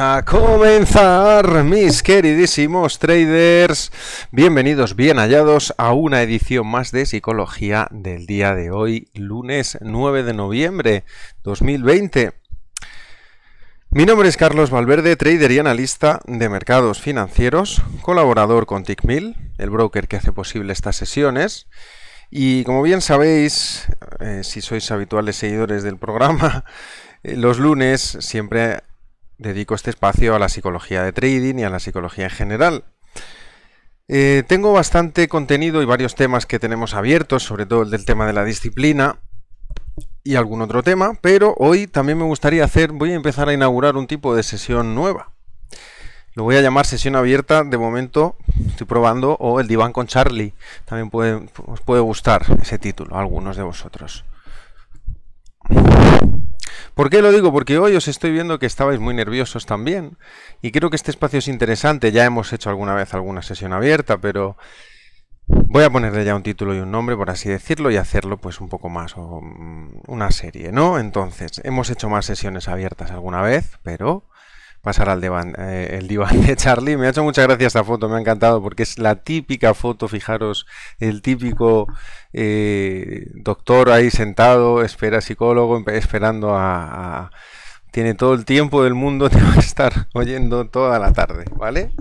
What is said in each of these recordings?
a comenzar, mis queridísimos traders. Bienvenidos, bien hallados a una edición más de Psicología del día de hoy, lunes 9 de noviembre 2020. Mi nombre es Carlos Valverde, trader y analista de mercados financieros, colaborador con TICMIL, el broker que hace posible estas sesiones. Y como bien sabéis, eh, si sois habituales seguidores del programa, eh, los lunes siempre dedico este espacio a la psicología de trading y a la psicología en general. Eh, tengo bastante contenido y varios temas que tenemos abiertos, sobre todo el del tema de la disciplina y algún otro tema, pero hoy también me gustaría hacer, voy a empezar a inaugurar un tipo de sesión nueva. Lo voy a llamar sesión abierta, de momento estoy probando, o el diván con Charlie, también puede, os puede gustar ese título a algunos de vosotros. ¿Por qué lo digo? Porque hoy os estoy viendo que estabais muy nerviosos también y creo que este espacio es interesante. Ya hemos hecho alguna vez alguna sesión abierta, pero voy a ponerle ya un título y un nombre, por así decirlo, y hacerlo pues un poco más o mm, una serie, ¿no? Entonces, hemos hecho más sesiones abiertas alguna vez, pero pasar al diván, eh, el diván de Charlie. Me ha hecho muchas gracias esta foto, me ha encantado porque es la típica foto, fijaros, el típico eh, doctor ahí sentado, espera psicólogo, esperando a, Tiene todo el tiempo del mundo, te va a estar oyendo toda la tarde, ¿vale?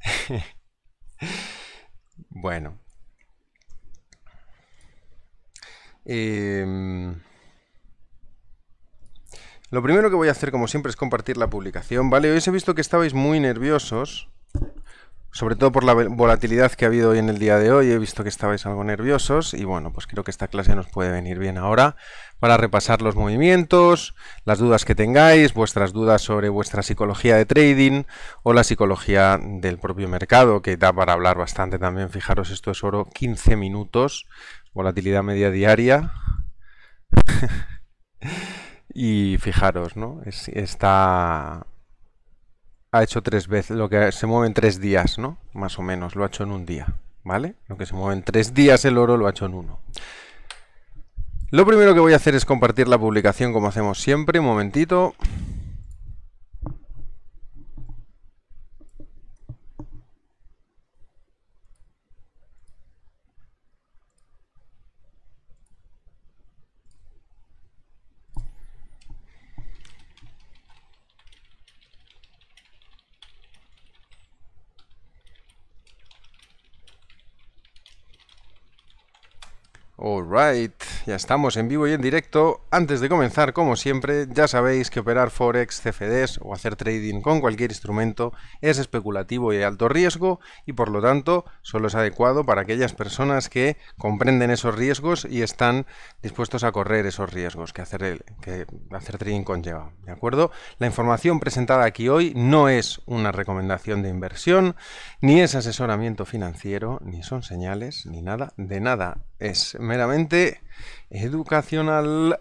bueno. Em, lo primero que voy a hacer, como siempre, es compartir la publicación, ¿vale? Hoy os he visto que estabais muy nerviosos, sobre todo por la volatilidad que ha habido hoy en el día de hoy, he visto que estabais algo nerviosos y bueno, pues creo que esta clase nos puede venir bien ahora para repasar los movimientos, las dudas que tengáis, vuestras dudas sobre vuestra psicología de trading o la psicología del propio mercado, que da para hablar bastante también. Fijaros, esto es oro 15 minutos, volatilidad media diaria. Y fijaros, ¿no? está... Ha hecho tres veces, lo que se mueve en tres días, ¿no? Más o menos, lo ha hecho en un día, ¿vale? Lo que se mueve en tres días el oro lo ha hecho en uno. Lo primero que voy a hacer es compartir la publicación como hacemos siempre, un momentito. Alright, ya estamos en vivo y en directo. Antes de comenzar, como siempre, ya sabéis que operar Forex, CFDs o hacer trading con cualquier instrumento es especulativo y de alto riesgo y por lo tanto solo es adecuado para aquellas personas que comprenden esos riesgos y están dispuestos a correr esos riesgos que hacer, que hacer trading conlleva. ¿De acuerdo? La información presentada aquí hoy no es una recomendación de inversión, ni es asesoramiento financiero, ni son señales, ni nada, de nada es meramente educacional.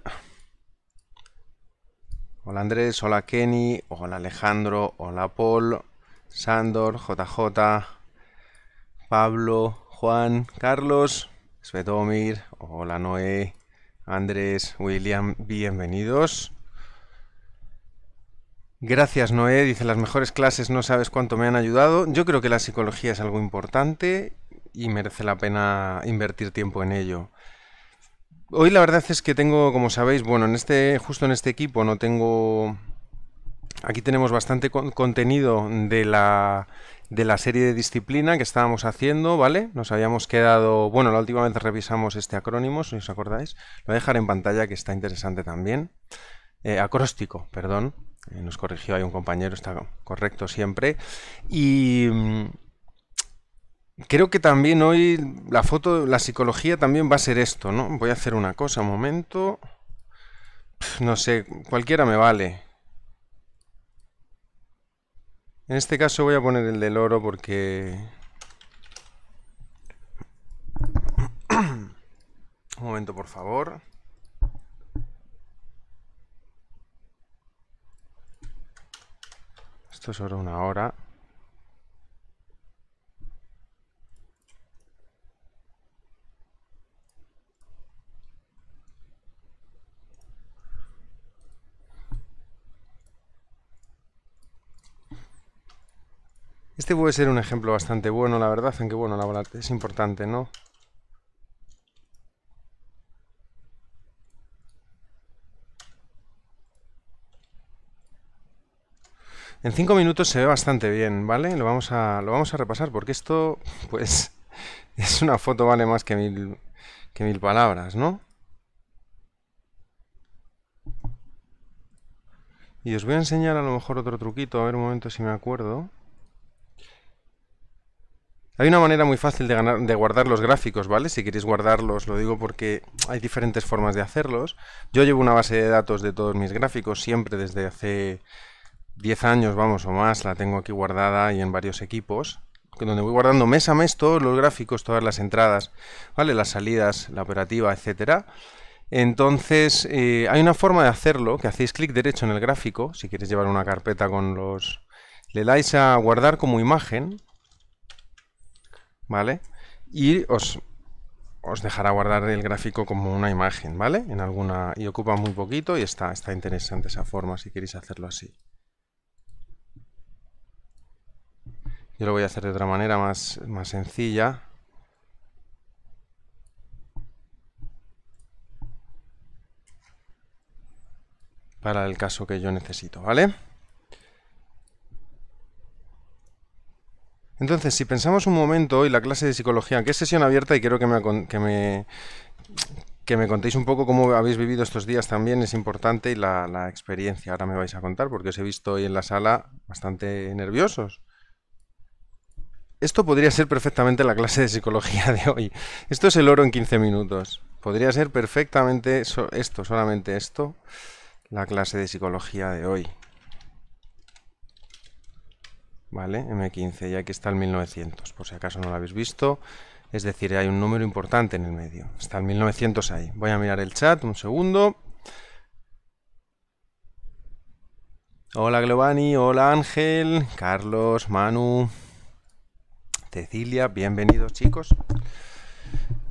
Hola Andrés, hola Kenny, hola Alejandro, hola Paul, Sandor, JJ, Pablo, Juan, Carlos, Svetomir, hola Noé, Andrés, William, bienvenidos. Gracias Noé, dice las mejores clases, no sabes cuánto me han ayudado. Yo creo que la psicología es algo importante y merece la pena invertir tiempo en ello. Hoy la verdad es que tengo, como sabéis, bueno, en este, justo en este equipo no tengo. Aquí tenemos bastante contenido de la, de la serie de disciplina que estábamos haciendo, ¿vale? Nos habíamos quedado. Bueno, la última vez revisamos este acrónimo, si os acordáis. Lo voy a dejar en pantalla que está interesante también. Eh, acróstico, perdón. Eh, nos corrigió ahí un compañero, está correcto siempre. Y. Creo que también hoy la foto, la psicología también va a ser esto, ¿no? Voy a hacer una cosa, un momento. No sé, cualquiera me vale. En este caso voy a poner el del oro porque... un momento, por favor. Esto es oro una hora. Este puede ser un ejemplo bastante bueno, la verdad, aunque bueno, la verdad es importante, ¿no? En cinco minutos se ve bastante bien, ¿vale? Lo vamos a, lo vamos a repasar porque esto, pues, es una foto vale más que mil, que mil palabras, ¿no? Y os voy a enseñar a lo mejor otro truquito, a ver un momento si me acuerdo. Hay una manera muy fácil de, guardar los gráficos, ¿vale? Si queréis guardarlos, lo digo porque hay diferentes formas de hacerlos. Yo llevo una base de datos de todos mis gráficos, siempre desde hace 10 años, vamos, o más, la tengo aquí guardada y en varios equipos, donde voy guardando mes a mes todos los gráficos, todas las entradas, ¿vale? Las salidas, la operativa, etcétera. Entonces, eh, hay una forma de hacerlo, que hacéis clic derecho en el gráfico, si queréis llevar una carpeta con los... Le dais a guardar como imagen, ¿vale? Y os, os dejará guardar el gráfico como una imagen, ¿vale? En alguna, y ocupa muy poquito y está, interesante esa forma si queréis hacerlo así. Yo lo voy a hacer de otra manera más, más sencilla. Para el caso que yo necesito, ¿vale? Entonces, si pensamos un momento hoy la clase de psicología, que es sesión abierta y quiero que me, que me, contéis un poco cómo habéis vivido estos días también, es importante y la, la, experiencia. Ahora me vais a contar porque os he visto hoy en la sala bastante nerviosos. Esto podría ser perfectamente la clase de psicología de hoy. Esto es el oro en 15 minutos. Podría ser perfectamente esto, solamente esto, la clase de psicología de hoy. ¿vale? M15, y aquí está el 1900, por si acaso no lo habéis visto. Es decir, hay un número importante en el medio. Está el 1900 ahí. Voy a mirar el chat un segundo. Hola Globani, hola Ángel, Carlos, Manu, Cecilia, bienvenidos chicos.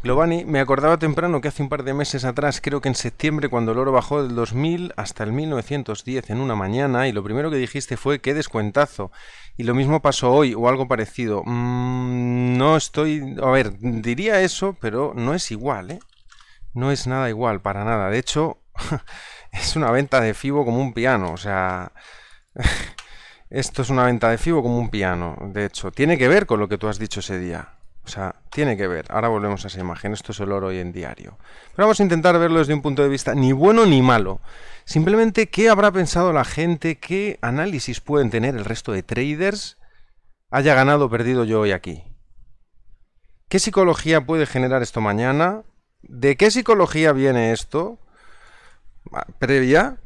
Globani, me acordaba temprano que hace un par de meses atrás, creo que en septiembre, cuando el oro bajó del 2000 hasta el 1910 en una mañana, y lo primero que dijiste fue qué descuentazo. Y lo mismo pasó hoy o algo parecido. Mm, no estoy... A ver, diría eso, pero no es igual, ¿eh? No es nada igual, para nada. De hecho, es una venta de FIBO como un piano, o sea... Esto es una venta de FIBO como un piano, de hecho. Tiene que ver con lo que tú has dicho ese día. O sea, tiene que ver. Ahora volvemos a esa imagen. Esto es el oro hoy en diario. Pero vamos a intentar verlo desde un punto de vista ni bueno ni malo. Simplemente, ¿qué habrá pensado la gente? ¿Qué análisis pueden tener el resto de traders? Haya ganado o perdido yo hoy aquí. ¿Qué psicología puede generar esto mañana? ¿De qué psicología viene esto? Previa,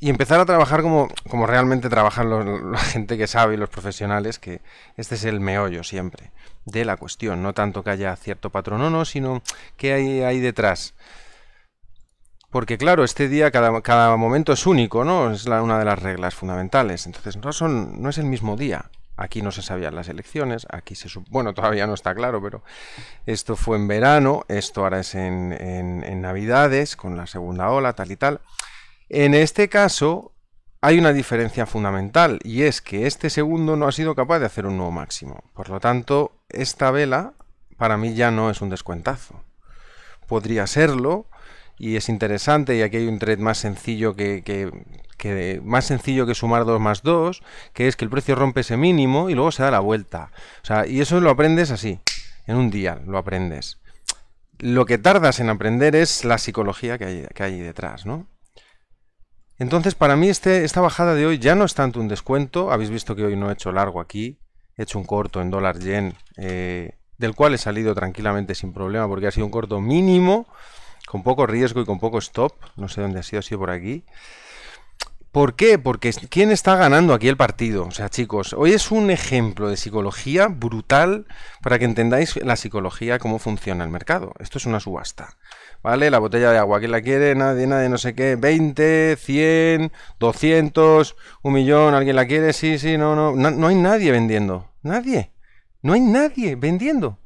y empezar a trabajar como, como realmente trabajan la gente que sabe y los profesionales, que este es el meollo siempre de la cuestión, no tanto que haya cierto patrón o no, sino qué hay ahí detrás. Porque claro, este día cada, momento es único, ¿no? Es una de las reglas fundamentales. Entonces no, son, no es el mismo día. Aquí no se sabían las elecciones, aquí se... Bueno, todavía no está claro, pero esto fue en verano, esto ahora es en Navidades, con la segunda ola, tal y tal. En este caso hay una diferencia fundamental y es que este segundo no ha sido capaz de hacer un nuevo máximo. Por lo tanto, esta vela para mí ya no es un descuentazo. Podría serlo y es interesante y aquí hay un trade más sencillo que, más sencillo que sumar 2 más 2, que es que el precio rompe ese mínimo y luego se da la vuelta. y eso lo aprendes así, en un día lo aprendes. Lo que tardas en aprender es la psicología que hay, que hay detrás, ¿no? Entonces, para mí este, esta bajada de hoy ya no es tanto un descuento. Habéis visto que hoy no he hecho largo aquí. He hecho un corto en dólar yen, eh, del cual he salido tranquilamente sin problema, porque ha sido un corto mínimo, con poco riesgo y con poco stop. No sé dónde ha sido, ha sido por aquí. ¿Por qué? Porque ¿quién está ganando aquí el partido? O sea, chicos, hoy es un ejemplo de psicología brutal para que entendáis la psicología, cómo funciona el mercado. Esto es una subasta, ¿vale? La botella de agua, ¿quién la quiere? Nadie, nadie, no sé qué. 20, 100, 200, un millón, ¿alguien la quiere? Sí, sí, no, no. No, hay nadie vendiendo. Nadie. No hay nadie vendiendo.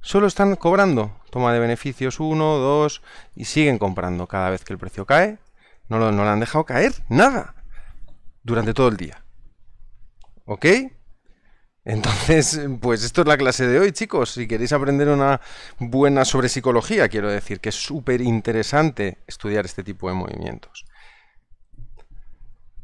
Solo están cobrando. Toma de beneficios 1, 2 y siguen comprando. Cada vez que el precio cae, no, lo, han dejado caer nada durante todo el día. ¿Ok? Entonces, pues esto es la clase de hoy, chicos. Si queréis aprender una buena sobre psicología, quiero decir que es súper interesante estudiar este tipo de movimientos.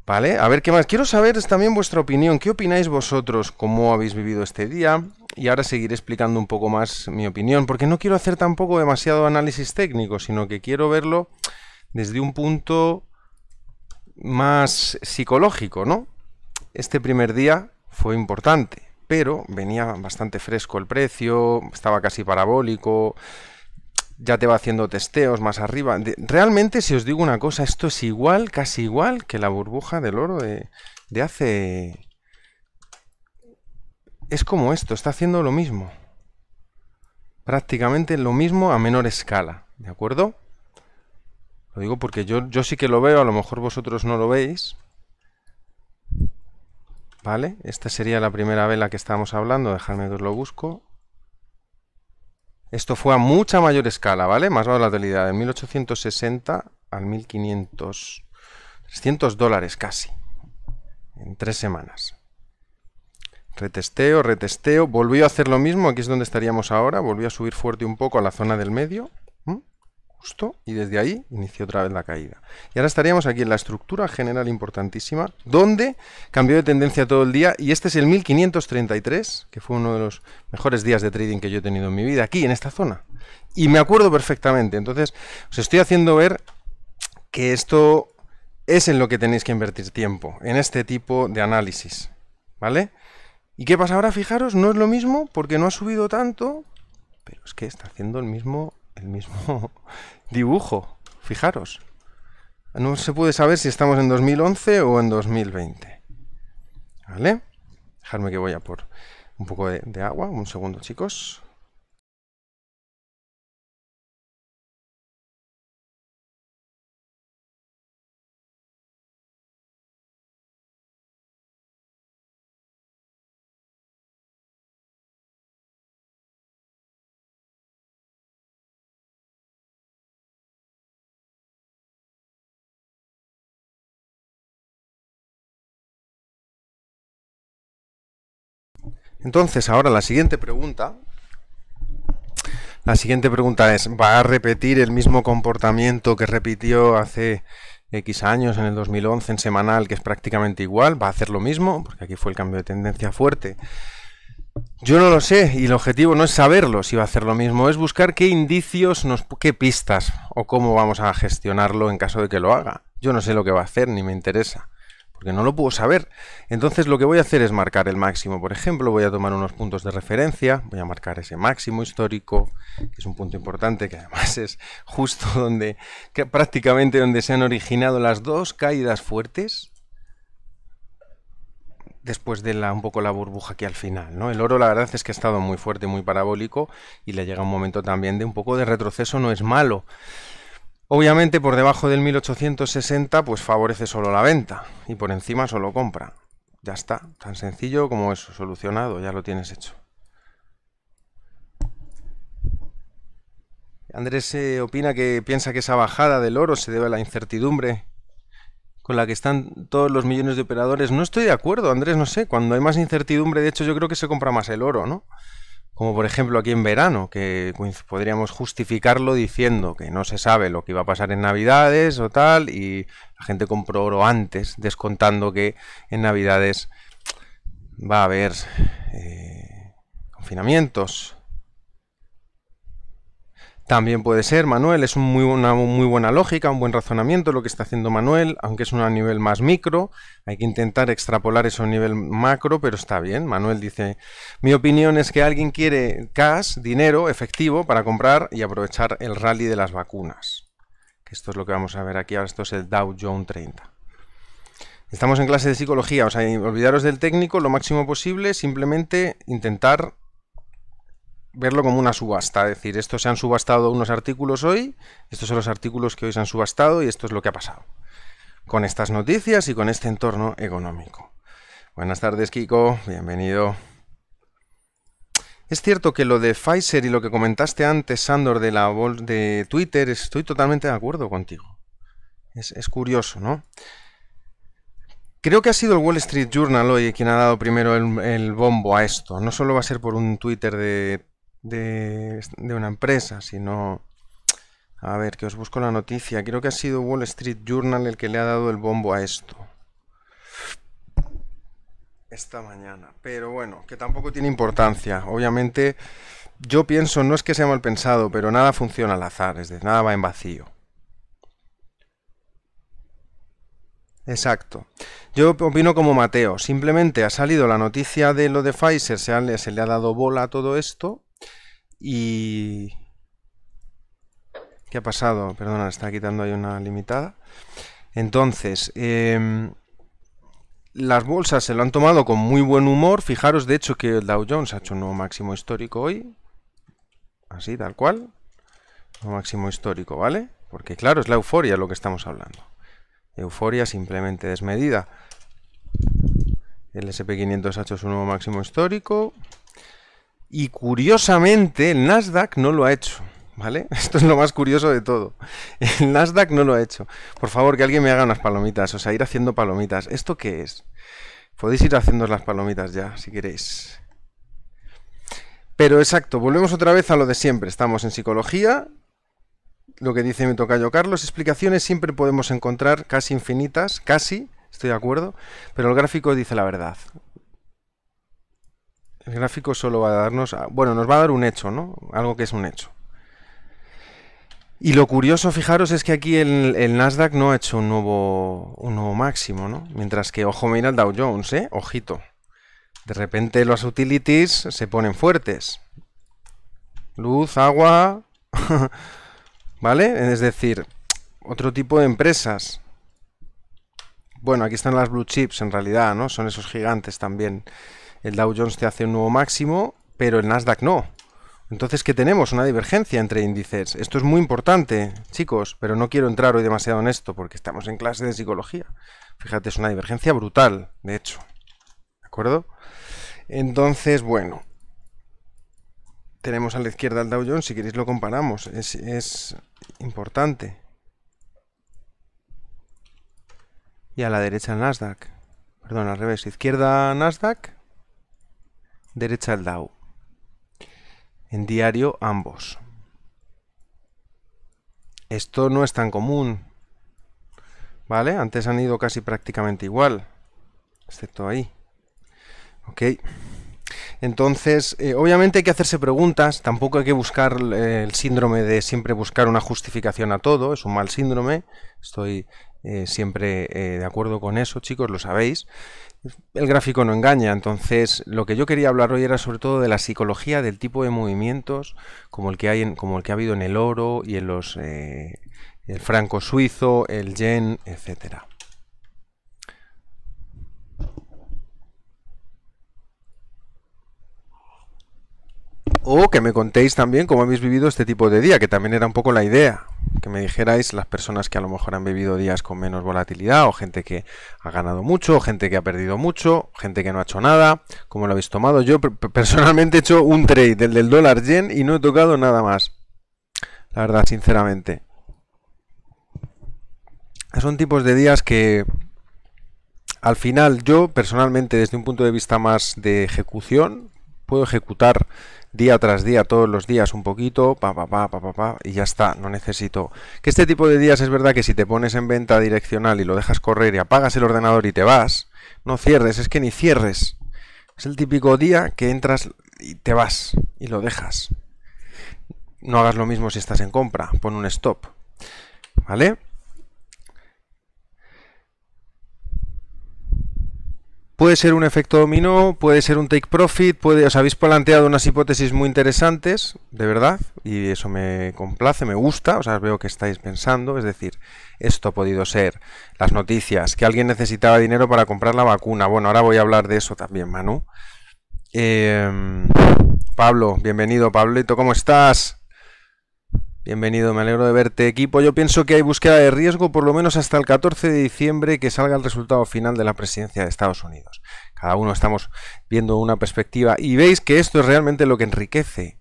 ¿Vale? A ver qué más. Quiero saber también vuestra opinión. ¿Qué opináis vosotros? ¿Cómo habéis vivido este día? Y ahora seguiré explicando un poco más mi opinión, porque no quiero hacer tampoco demasiado análisis técnico, sino que quiero verlo desde un punto más psicológico, ¿no? Este primer día fue importante, pero venía bastante fresco el precio, estaba casi parabólico, ya te va haciendo testeos más arriba. realmente, si os digo una cosa, esto es igual, casi igual que la burbuja del oro de, de hace... Es como esto, está haciendo lo mismo prácticamente lo mismo a menor escala, ¿de acuerdo? Lo digo porque yo, yo sí que lo veo, a lo mejor vosotros no lo veis. ¿Vale? Esta sería la primera vela que estábamos hablando, dejadme que os lo busco. Esto fue a mucha mayor escala, ¿vale? Más volatilidad, de 1860 al 1500. 300 dólares casi. En tres semanas. Retesteo, retesteo. Volvió a hacer lo mismo, aquí es donde estaríamos ahora. Volvió a subir fuerte un poco a la zona del medio justo y desde ahí inició otra vez la caída. Y ahora estaríamos aquí en la estructura general importantísima, donde cambió de tendencia todo el día y este es el 1533, que fue uno de los mejores días de trading que yo he tenido en mi vida, aquí en esta zona. Y me acuerdo perfectamente, entonces os estoy haciendo ver que esto es en lo que tenéis que invertir tiempo, en este tipo de análisis, ¿vale? ¿Y qué pasa ahora? Fijaros, no es lo mismo porque no ha subido tanto, pero es que está haciendo el mismo el mismo dibujo, fijaros. No se puede saber si estamos en 2011 o en 2020. ¿Vale? Dejadme que voy a por un poco de agua, un segundo chicos. Entonces, ahora la siguiente pregunta. La siguiente pregunta es, ¿va a repetir el mismo comportamiento que repitió hace X años, en el 2011, en semanal, que es prácticamente igual? ¿Va a hacer lo mismo? Porque aquí fue el cambio de tendencia fuerte. Yo no lo sé y el objetivo no es saberlo si va a hacer lo mismo, es buscar qué indicios, nos, qué pistas o cómo vamos a gestionarlo en caso de que lo haga. Yo no sé lo que va a hacer ni me interesa porque no lo puedo saber. Entonces lo que voy a hacer es marcar el máximo. Por ejemplo, voy a tomar unos puntos de referencia, voy a marcar ese máximo histórico, que es un punto importante, que además es justo donde, prácticamente donde se han originado las dos caídas fuertes, después de la, un poco la burbuja aquí al final. ¿no? El oro la verdad es que ha estado muy fuerte, muy parabólico, y le llega un momento también de un poco de retroceso, no es malo. Obviamente por debajo del 1860 pues favorece solo la venta y por encima solo compra. Ya está, tan sencillo como eso, solucionado, ya lo tienes hecho. Andrés se opina que piensa que esa bajada del oro se debe a la incertidumbre con la que están todos los millones de operadores. No estoy de acuerdo, Andrés, no sé. Cuando hay más incertidumbre, de hecho, yo creo que se compra más el oro, ¿no? como por ejemplo aquí en verano, que podríamos justificarlo diciendo que no se sabe lo que va a pasar en Navidades o tal, y la gente compró oro antes, descontando que en Navidades va a haber eh, confinamientos, también puede ser Manuel, es muy, una muy buena lógica, un buen razonamiento lo que está haciendo Manuel, aunque es un nivel más micro, hay que intentar extrapolar eso a un nivel macro, pero está bien. Manuel dice, mi opinión es que alguien quiere cash, dinero, efectivo, para comprar y aprovechar el rally de las vacunas. Esto es lo que vamos a ver aquí, ahora esto es el Dow Jones 30. Estamos en clase de psicología, o sea, olvidaros del técnico lo máximo posible, simplemente intentar verlo como una subasta, decir, estos se han subastado unos artículos hoy, estos son los artículos que hoy se han subastado y esto es lo que ha pasado con estas noticias y con este entorno económico. Buenas tardes, Kiko, bienvenido. Es cierto que lo de Pfizer y lo que comentaste antes, Sandor, de la de Twitter, estoy totalmente de acuerdo contigo. Es, curioso, ¿no? Creo que ha sido el Wall Street Journal hoy quien ha dado primero el, bombo a esto. No solo va a ser por un Twitter de de, una empresa, sino... A ver, que os busco la noticia. Creo que ha sido Wall Street Journal el que le ha dado el bombo a esto. Esta mañana. Pero bueno, que tampoco tiene importancia. Obviamente, yo pienso, no es que sea mal pensado, pero nada funciona al azar, es decir, nada va en vacío. Exacto. Yo opino como Mateo. Simplemente ha salido la noticia de lo de Pfizer, se, se le ha dado bola a todo esto y... ¿Qué ha pasado? Perdona, está quitando ahí una limitada. Entonces, em, las bolsas se lo han tomado con muy buen humor. Fijaros, de hecho, que el Dow Jones ha hecho un nuevo máximo histórico hoy. Así, tal cual. Un máximo histórico, ¿vale? Porque claro, es la euforia lo que estamos hablando. Euforia simplemente desmedida. El SP500 ha hecho su nuevo máximo histórico. Y curiosamente el Nasdaq no lo ha hecho. ¿Vale? Esto es lo más curioso de todo. El Nasdaq no lo ha hecho. Por favor, que alguien me haga unas palomitas. O sea, ir haciendo palomitas. ¿Esto qué es? Podéis ir haciendo las palomitas ya, si queréis. Pero exacto, volvemos otra vez a lo de siempre. Estamos en psicología. Lo que dice mi tocayo Carlos, explicaciones siempre podemos encontrar casi infinitas, casi, estoy de acuerdo, pero el gráfico dice la verdad. El gráfico solo va a darnos, ah, bueno, nos va a dar un hecho, ¿no? Algo que es un hecho. Y lo curioso, fijaros, es que aquí el, Nasdaq no ha hecho un nuevo, un nuevo máximo, ¿no? Mientras que, ojo, mira el Dow Jones, ¿eh? Ojito. De repente las utilities se ponen fuertes. Luz, agua, ¿vale? Es decir, otro tipo de empresas. Bueno, aquí están las blue chips en realidad, ¿no? Son esos gigantes también el Dow Jones te hace un nuevo máximo, pero el Nasdaq no. Entonces, ¿qué tenemos? Una divergencia entre índices. Esto es muy importante, chicos, pero no quiero entrar hoy demasiado en esto porque estamos en clase de psicología. Fíjate, es una divergencia brutal, de hecho. ¿De acuerdo? Entonces, bueno. Tenemos a la izquierda el Dow Jones, si queréis lo comparamos. Es, es importante. Y a la derecha el Nasdaq. Perdón, al revés. Izquierda Nasdaq, derecha al DAO. En diario ambos. Esto no es tan común. ¿Vale? Antes han ido casi prácticamente igual. Excepto ahí. Ok. Entonces, eh, obviamente hay que hacerse preguntas, tampoco hay que buscar eh, el síndrome de siempre buscar una justificación a todo, es un mal síndrome, estoy eh, siempre eh, de acuerdo con eso, chicos, lo sabéis. El gráfico no engaña, entonces lo que yo quería hablar hoy era sobre todo de la psicología del tipo de movimientos como el que, hay como el que ha habido en el oro y en los eh, el franco suizo, el yen, etcétera. o que me contéis también cómo habéis vivido este tipo de día, que también era un poco la idea, que me dijerais las personas que a lo mejor han vivido días con menos volatilidad, o gente que ha ganado mucho, o gente que ha perdido mucho, gente que no ha hecho nada, cómo lo habéis tomado. Yo personalmente he hecho un trade, del dólar yen, y no he tocado nada más. La verdad, sinceramente. Son tipos de días que al final yo personalmente desde un punto de vista más de ejecución puedo ejecutar día tras día, todos los días un poquito, pa, pa, pa, pa, pa, pa, y ya está, no necesito. Que este tipo de días es verdad que si te pones en venta direccional y lo dejas correr y apagas el ordenador y te vas, no cierres, es que ni cierres. Es el típico día que entras y te vas y lo dejas. No hagas lo mismo si estás en compra, pon un stop. ¿Vale? Puede ser un efecto dominó, puede ser un take profit, puede, os habéis planteado unas hipótesis muy interesantes, de verdad, y eso me complace, me gusta, o sea, veo que estáis pensando, es decir, esto ha podido ser, las noticias, que alguien necesitaba dinero para comprar la vacuna, bueno, ahora voy a hablar de eso también, Manu. Em, Pablo, bienvenido, Pablito, ¿cómo estás? Bienvenido, me alegro de verte. Equipo, yo pienso que hay búsqueda de riesgo por lo menos hasta el 14 de diciembre que salga el resultado final de la presidencia de Estados Unidos. Cada uno estamos viendo una perspectiva y veis que esto es realmente lo que enriquece.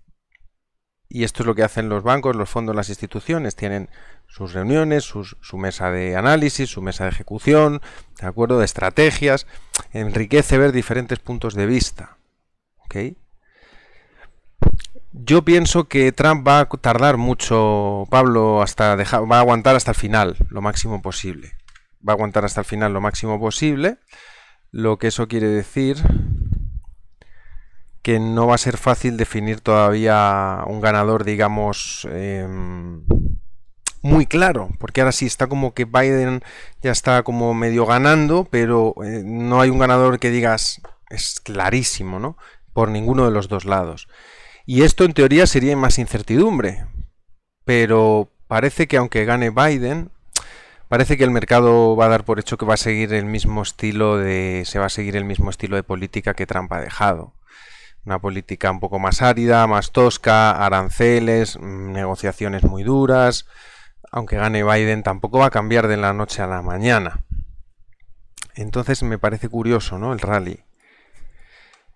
Y esto es lo que hacen los bancos, los fondos, las instituciones. Tienen sus reuniones, su mesa de análisis, su mesa de ejecución, de acuerdo, de estrategias. Enriquece ver diferentes puntos de vista. ¿Ok? Yo pienso que Trump va a tardar mucho, Pablo, hasta dejar, va a aguantar hasta el final, lo máximo posible. Va a aguantar hasta el final lo máximo posible. Lo que eso quiere decir que no va a ser fácil definir todavía un ganador, digamos, em, muy claro, porque ahora sí está como que Biden ya está como medio ganando, pero eh, no hay un ganador que digas es clarísimo, ¿no? Por ninguno de los dos lados. Y esto en teoría sería más incertidumbre. Pero parece que aunque gane Biden, parece que el mercado va a dar por hecho que va a seguir el mismo estilo de se va a seguir el mismo estilo de política que Trump ha dejado. Una política un poco más árida, más tosca, aranceles, mm, negociaciones muy duras. Aunque gane Biden tampoco va a cambiar de la noche a la mañana. Entonces me parece curioso, ¿no? El rally.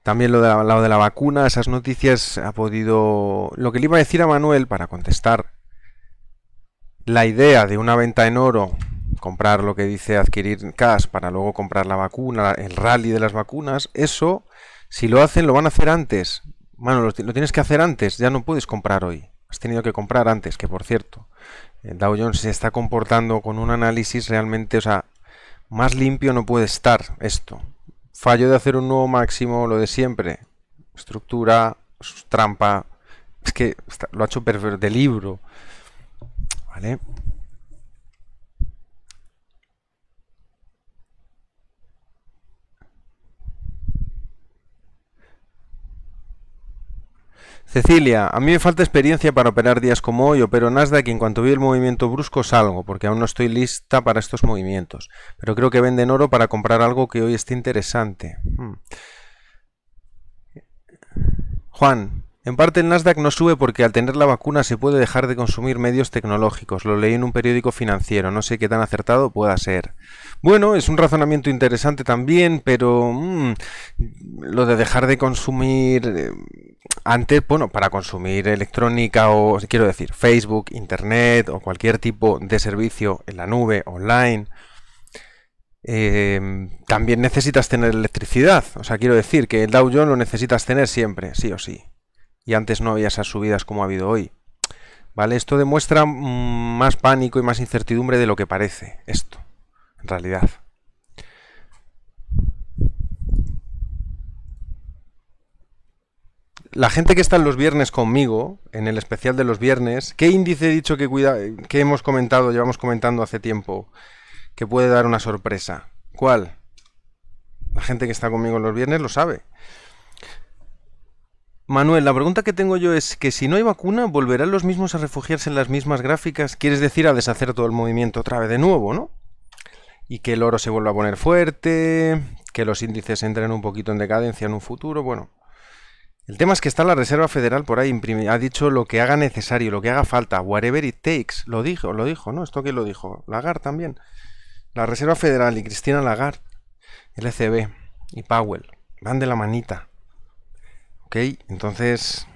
También lo de la, de la vacuna, esas noticias ha podido... Lo que le iba a decir a Manuel para contestar la idea de una venta en oro, comprar lo que dice adquirir cash para luego comprar la vacuna, el rally de las vacunas, eso, si lo hacen, lo van a hacer antes. Bueno, lo, tienes que hacer antes, ya no puedes comprar hoy. Has tenido que comprar antes, que por cierto, el eh, Dow Jones se está comportando con un análisis realmente, o sea, más limpio no puede estar esto. Fallo de hacer un nuevo máximo, lo de siempre. Estructura, trampa. Es que lo ha hecho perfecto, de libro. ¿Vale? Cecilia, a mí me falta experiencia para operar días como hoy, opero Nasdaq en cuanto vi el movimiento brusco salgo, porque aún no estoy lista para estos movimientos. Pero creo que venden oro para comprar algo que hoy esté interesante. Hmm. Juan, en parte el Nasdaq no sube porque al tener la vacuna se puede dejar de consumir medios tecnológicos. Lo leí en un periódico financiero, no sé qué tan acertado pueda ser. Bueno, es un razonamiento interesante también, pero mm, lo de dejar de consumir eh, antes, bueno, para consumir electrónica o, quiero decir, Facebook, Internet o cualquier tipo de servicio en la nube, online. Em, también necesitas tener electricidad, o sea, quiero decir que el Dow Jones lo necesitas tener siempre, sí o sí y antes no había esas subidas como ha habido hoy. ¿Vale? Esto demuestra mm, más pánico y más incertidumbre de lo que parece esto, en realidad. La gente que está en los viernes conmigo, en el especial de los viernes, ¿qué índice he dicho que, cuida, que hemos comentado, llevamos comentando hace tiempo, que puede dar una sorpresa? ¿Cuál? La gente que está conmigo en los viernes lo sabe. Manuel, la pregunta que tengo yo es que si no hay vacuna, ¿volverán los mismos a refugiarse en las mismas gráficas? Quieres decir, a deshacer todo el movimiento otra vez de nuevo, ¿no? Y que el oro se vuelva a poner fuerte, que los índices entren un poquito en decadencia en un futuro, bueno. El tema es que está la Reserva Federal por ahí, ha dicho lo que haga necesario, lo que haga falta, whatever it takes, lo dijo, lo dijo, ¿no? Esto que lo dijo, Lagarde también. La Reserva Federal y Cristina Lagarde, el ECB y Powell, van de la manita entonces...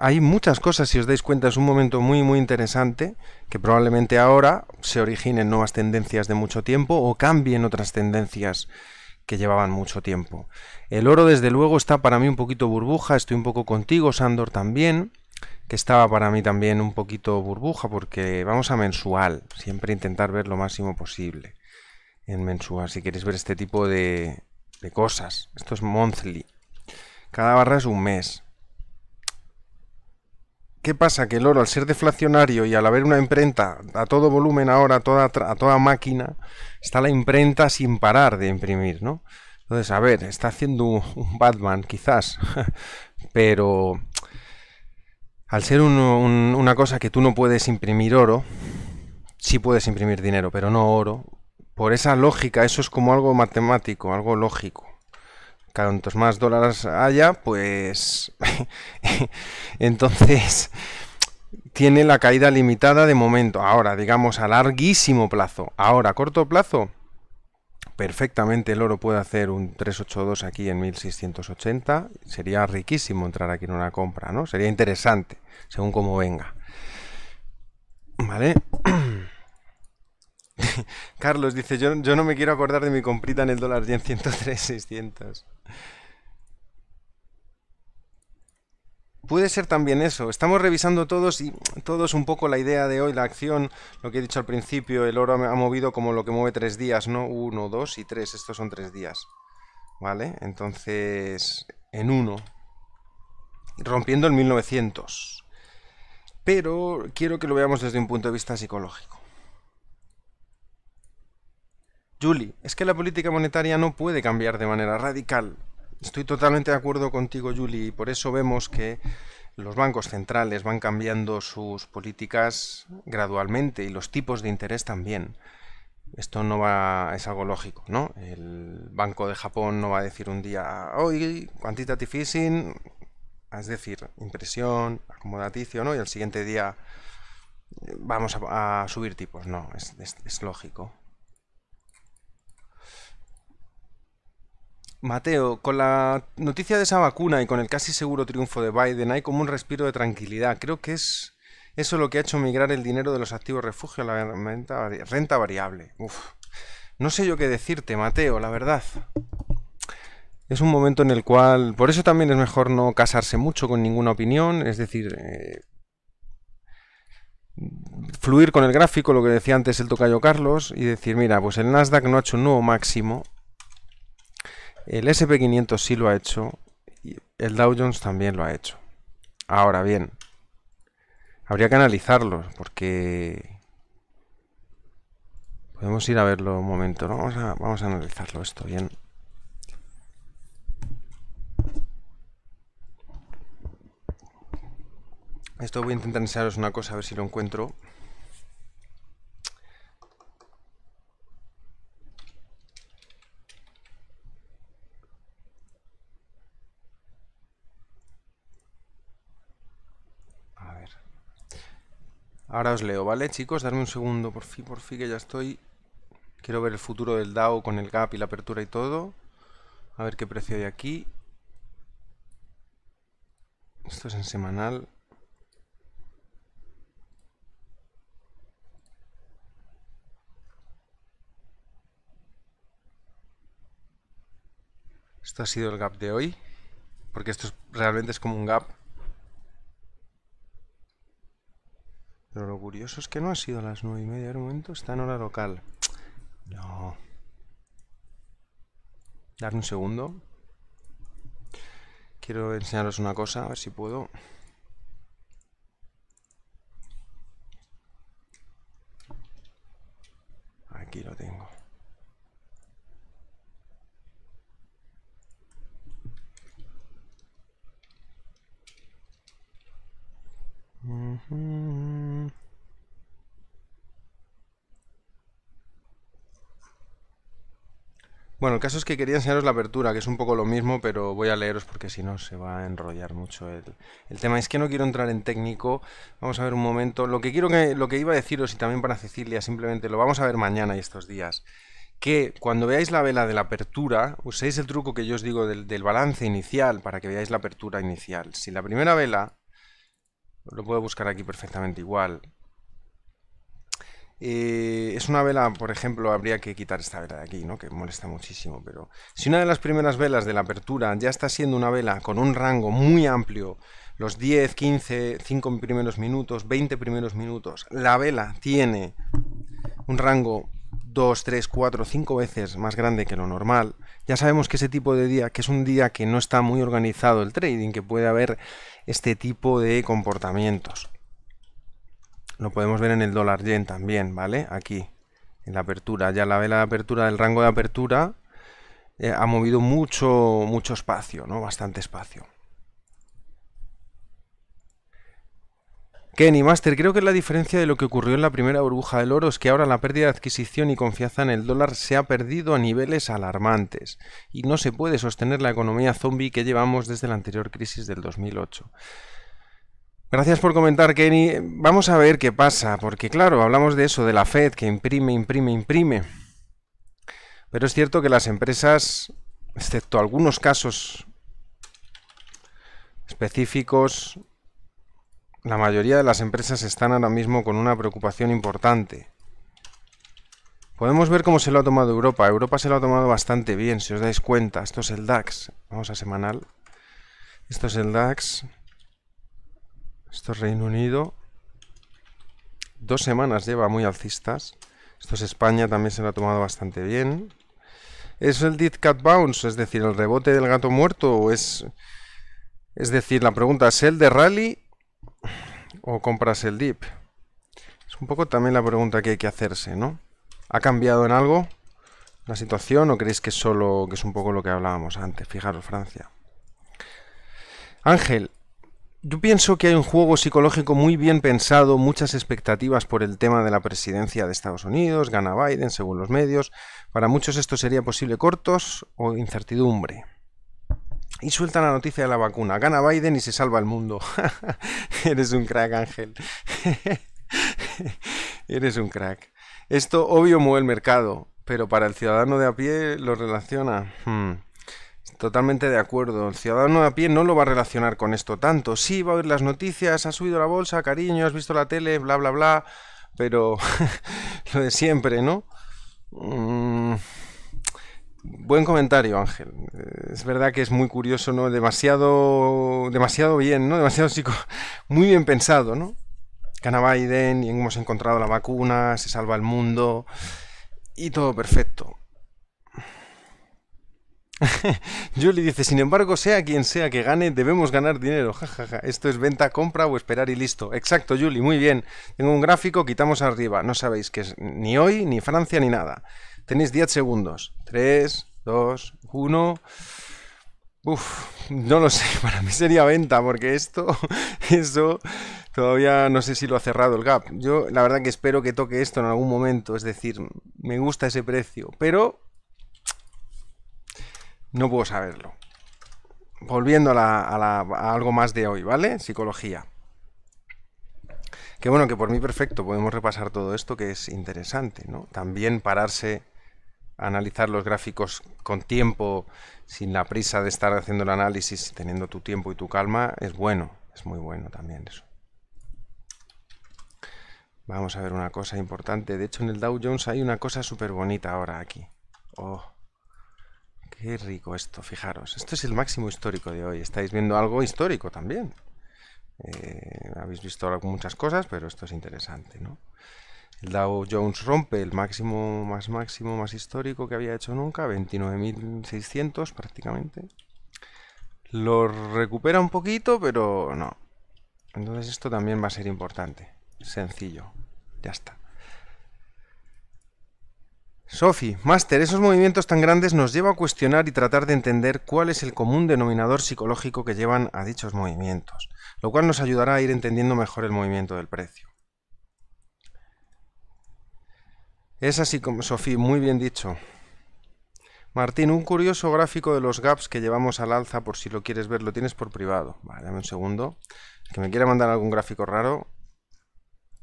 Hay muchas cosas, si os dais cuenta, es un momento muy muy interesante, que probablemente ahora se originen nuevas tendencias de mucho tiempo o cambien otras tendencias que llevaban mucho tiempo. El oro, desde luego, está para mí un poquito burbuja, estoy un poco contigo, Sandor también, que estaba para mí también un poquito burbuja, porque vamos a mensual, siempre intentar ver lo máximo posible en mensual, si queréis ver este tipo de, cosas. Esto es monthly. Cada barra es un mes. ¿Qué pasa? Que el oro, al ser deflacionario y al haber una imprenta a todo volumen ahora, a toda, toda máquina, está la imprenta sin parar de imprimir, ¿no? Entonces, a ver, está haciendo un Batman, quizás, pero al ser una cosa que tú no puedes imprimir oro, sí puedes imprimir dinero, pero no oro, por esa lógica, eso es como algo matemático, algo lógico. Cuantos más dólares haya, pues entonces tiene la caída limitada de momento. Ahora, digamos, a larguísimo plazo. Ahora, a corto plazo, perfectamente el oro puede hacer un 382 aquí en 1680. Sería riquísimo entrar aquí en una compra, ¿no? Sería interesante, según como venga. ¿Vale? Carlos dice, yo, yo no me quiero acordar de mi comprita en el dólar y en 103, 600. puede ser también eso. Estamos revisando todos y todos un poco la idea de hoy, la acción, lo que he dicho al principio, el oro ha movido como lo que mueve tres días, ¿no? Uno, dos y tres, estos son tres días. ¿Vale? Entonces, en uno, rompiendo el 1900. Pero quiero que lo veamos desde un punto de vista psicológico. Julie, es que la política monetaria no puede cambiar de manera radical. Estoy totalmente de acuerdo contigo, Julie, y por eso vemos que los bancos centrales van cambiando sus políticas gradualmente y los tipos de interés también. Esto no va, es algo lógico, ¿no? El Banco de Japón no va a decir un día, hoy quantitative easing, es decir, impresión, acomodaticio, ¿no? Y el siguiente día eh, vamos a, subir tipos, no, es lógico. Mateo, con la noticia de esa vacuna y con el casi seguro triunfo de Biden hay como un respiro de tranquilidad. Creo que es eso lo que ha hecho migrar el dinero de los activos refugio a la renta, variable. No sé yo qué decirte, Mateo, la verdad. Es un momento en el cual... Por eso también es mejor no casarse mucho con ninguna opinión, es decir... Eh, fluir con el gráfico, lo que decía antes el tocayo Carlos, y decir, mira, pues el Nasdaq no ha hecho un nuevo máximo, el SP500 sí lo ha hecho, y el Dow Jones también lo ha hecho. Ahora bien, habría que analizarlo porque podemos ir a verlo un momento, ¿no? Vamos a, vamos a analizarlo esto bien. Esto voy a intentar enseñaros una cosa, a ver si lo encuentro. Ahora os leo, ¿vale, chicos? Darme un segundo, por fin, por fin, que ya estoy. Quiero ver el futuro del DAO con el gap y la apertura y todo. A ver qué precio hay aquí. Esto es en semanal. Esto ha sido el gap de hoy, porque esto realmente es como un gap Pero lo curioso es que no ha sido a las nueve y media, de momento está en hora local. No. Dar un segundo. Quiero enseñaros una cosa, a ver si puedo. Aquí lo tengo. Bueno, el caso es que quería enseñaros la apertura, que es un poco lo mismo, pero voy a leeros porque si no se va a enrollar mucho el, el, tema. Es que no quiero entrar en técnico, vamos a ver un momento. Lo que quiero que, lo que iba a deciros, y también para Cecilia, simplemente lo vamos a ver mañana y estos días, que cuando veáis la vela de la apertura, uséis el truco que yo os digo del, del balance inicial para que veáis la apertura inicial. Si la primera vela lo puedo buscar aquí perfectamente igual. Eh, es una vela, por ejemplo, habría que quitar esta vela de aquí, ¿no? que molesta muchísimo, pero si una de las primeras velas de la apertura ya está siendo una vela con un rango muy amplio, los 10, 15, 5 primeros minutos, 20 primeros minutos, la vela tiene un rango 2, 3, 4, 5 veces más grande que lo normal, ya sabemos que ese tipo de día, que es un día que no está muy organizado el trading, que puede haber este tipo de comportamientos. Lo podemos ver en el dólar yen también, ¿vale? Aquí, en la apertura, ya la vela de apertura, del rango de apertura, eh, ha movido mucho, mucho espacio, ¿no? Bastante espacio. Kenny Master, creo que la diferencia de lo que ocurrió en la primera burbuja del oro es que ahora la pérdida de adquisición y confianza en el dólar se ha perdido a niveles alarmantes y no se puede sostener la economía zombie que llevamos desde la anterior crisis del 2008. Gracias por comentar, Kenny. Vamos a ver qué pasa, porque claro, hablamos de eso, de la Fed que imprime, imprime, imprime. Pero es cierto que las empresas, excepto algunos casos específicos, la mayoría de las empresas están ahora mismo con una preocupación importante. Podemos ver cómo se lo ha tomado Europa. Europa se lo ha tomado bastante bien, si os dais cuenta. Esto es el DAX. Vamos a semanal. Esto es el DAX. Esto es Reino Unido. Dos semanas lleva muy alcistas. Esto es España, también se lo ha tomado bastante bien. ¿Es el Dead Cat Bounce? Es decir, el rebote del gato muerto. ¿O es... es decir, la pregunta, ¿es el de rally o compras el dip? Es un poco también la pregunta que hay que hacerse, ¿no? ¿Ha cambiado en algo la situación o creéis que solo que es un poco lo que hablábamos antes? Fijaros, Francia. Ángel, yo pienso que hay un juego psicológico muy bien pensado, muchas expectativas por el tema de la presidencia de Estados Unidos, gana Biden, según los medios. Para muchos esto sería posible cortos o incertidumbre. Y suelta la noticia de la vacuna. Gana Biden y se salva el mundo. Eres un crack, Ángel. Eres un crack. Esto obvio mueve el mercado, pero para el ciudadano de a pie lo relaciona. Hmm. Totalmente de acuerdo. El ciudadano de a pie no lo va a relacionar con esto tanto. Sí, va a oír las noticias, ha subido la bolsa, cariño, has visto la tele, bla, bla, bla. Pero lo de siempre, ¿no? Mm. Buen comentario, Ángel. Eh, es verdad que es muy curioso, ¿no? Demasiado, demasiado bien, ¿no? Demasiado psico... muy bien pensado, ¿no? Gana Biden y hemos encontrado la vacuna, se salva el mundo y todo perfecto. Julie dice, sin embargo, sea quien sea que gane, debemos ganar dinero. jajaja Esto es venta, compra o esperar y listo. Exacto, Julie, muy bien. Tengo un gráfico, quitamos arriba. No sabéis que es ni hoy, ni Francia, ni nada. Tenéis 10 segundos. 3, 2, 1. Uf, no lo sé, para mí sería venta, porque esto, eso, todavía no sé si lo ha cerrado el gap. Yo la verdad que espero que toque esto en algún momento, es decir, me gusta ese precio, pero no puedo saberlo. Volviendo a, algo más de hoy, ¿vale? Psicología. Que bueno, que por mí perfecto, podemos repasar todo esto que es interesante, ¿no? También pararse analizar los gráficos con tiempo, sin la prisa de estar haciendo el análisis, teniendo tu tiempo y tu calma, es bueno, es muy bueno también eso. Vamos a ver una cosa importante. De hecho, en el Dow Jones hay una cosa súper bonita ahora aquí. ¡Oh! ¡Qué rico esto! Fijaros, esto es el máximo histórico de hoy. Estáis viendo algo histórico también. Eh, habéis visto muchas cosas, pero esto es interesante, ¿no? El Dow Jones rompe el máximo más máximo más histórico que había hecho nunca, 29.600 prácticamente. Lo recupera un poquito, pero no. Entonces esto también va a ser importante. Sencillo. Ya está. Sofi, máster, esos movimientos tan grandes nos lleva a cuestionar y tratar de entender cuál es el común denominador psicológico que llevan a dichos movimientos, lo cual nos ayudará a ir entendiendo mejor el movimiento del precio. Es así como, Sofía, muy bien dicho. Martín, un curioso gráfico de los gaps que llevamos al alza, por si lo quieres ver, lo tienes por privado. Vale, dame un segundo. El que me quiera mandar algún gráfico raro,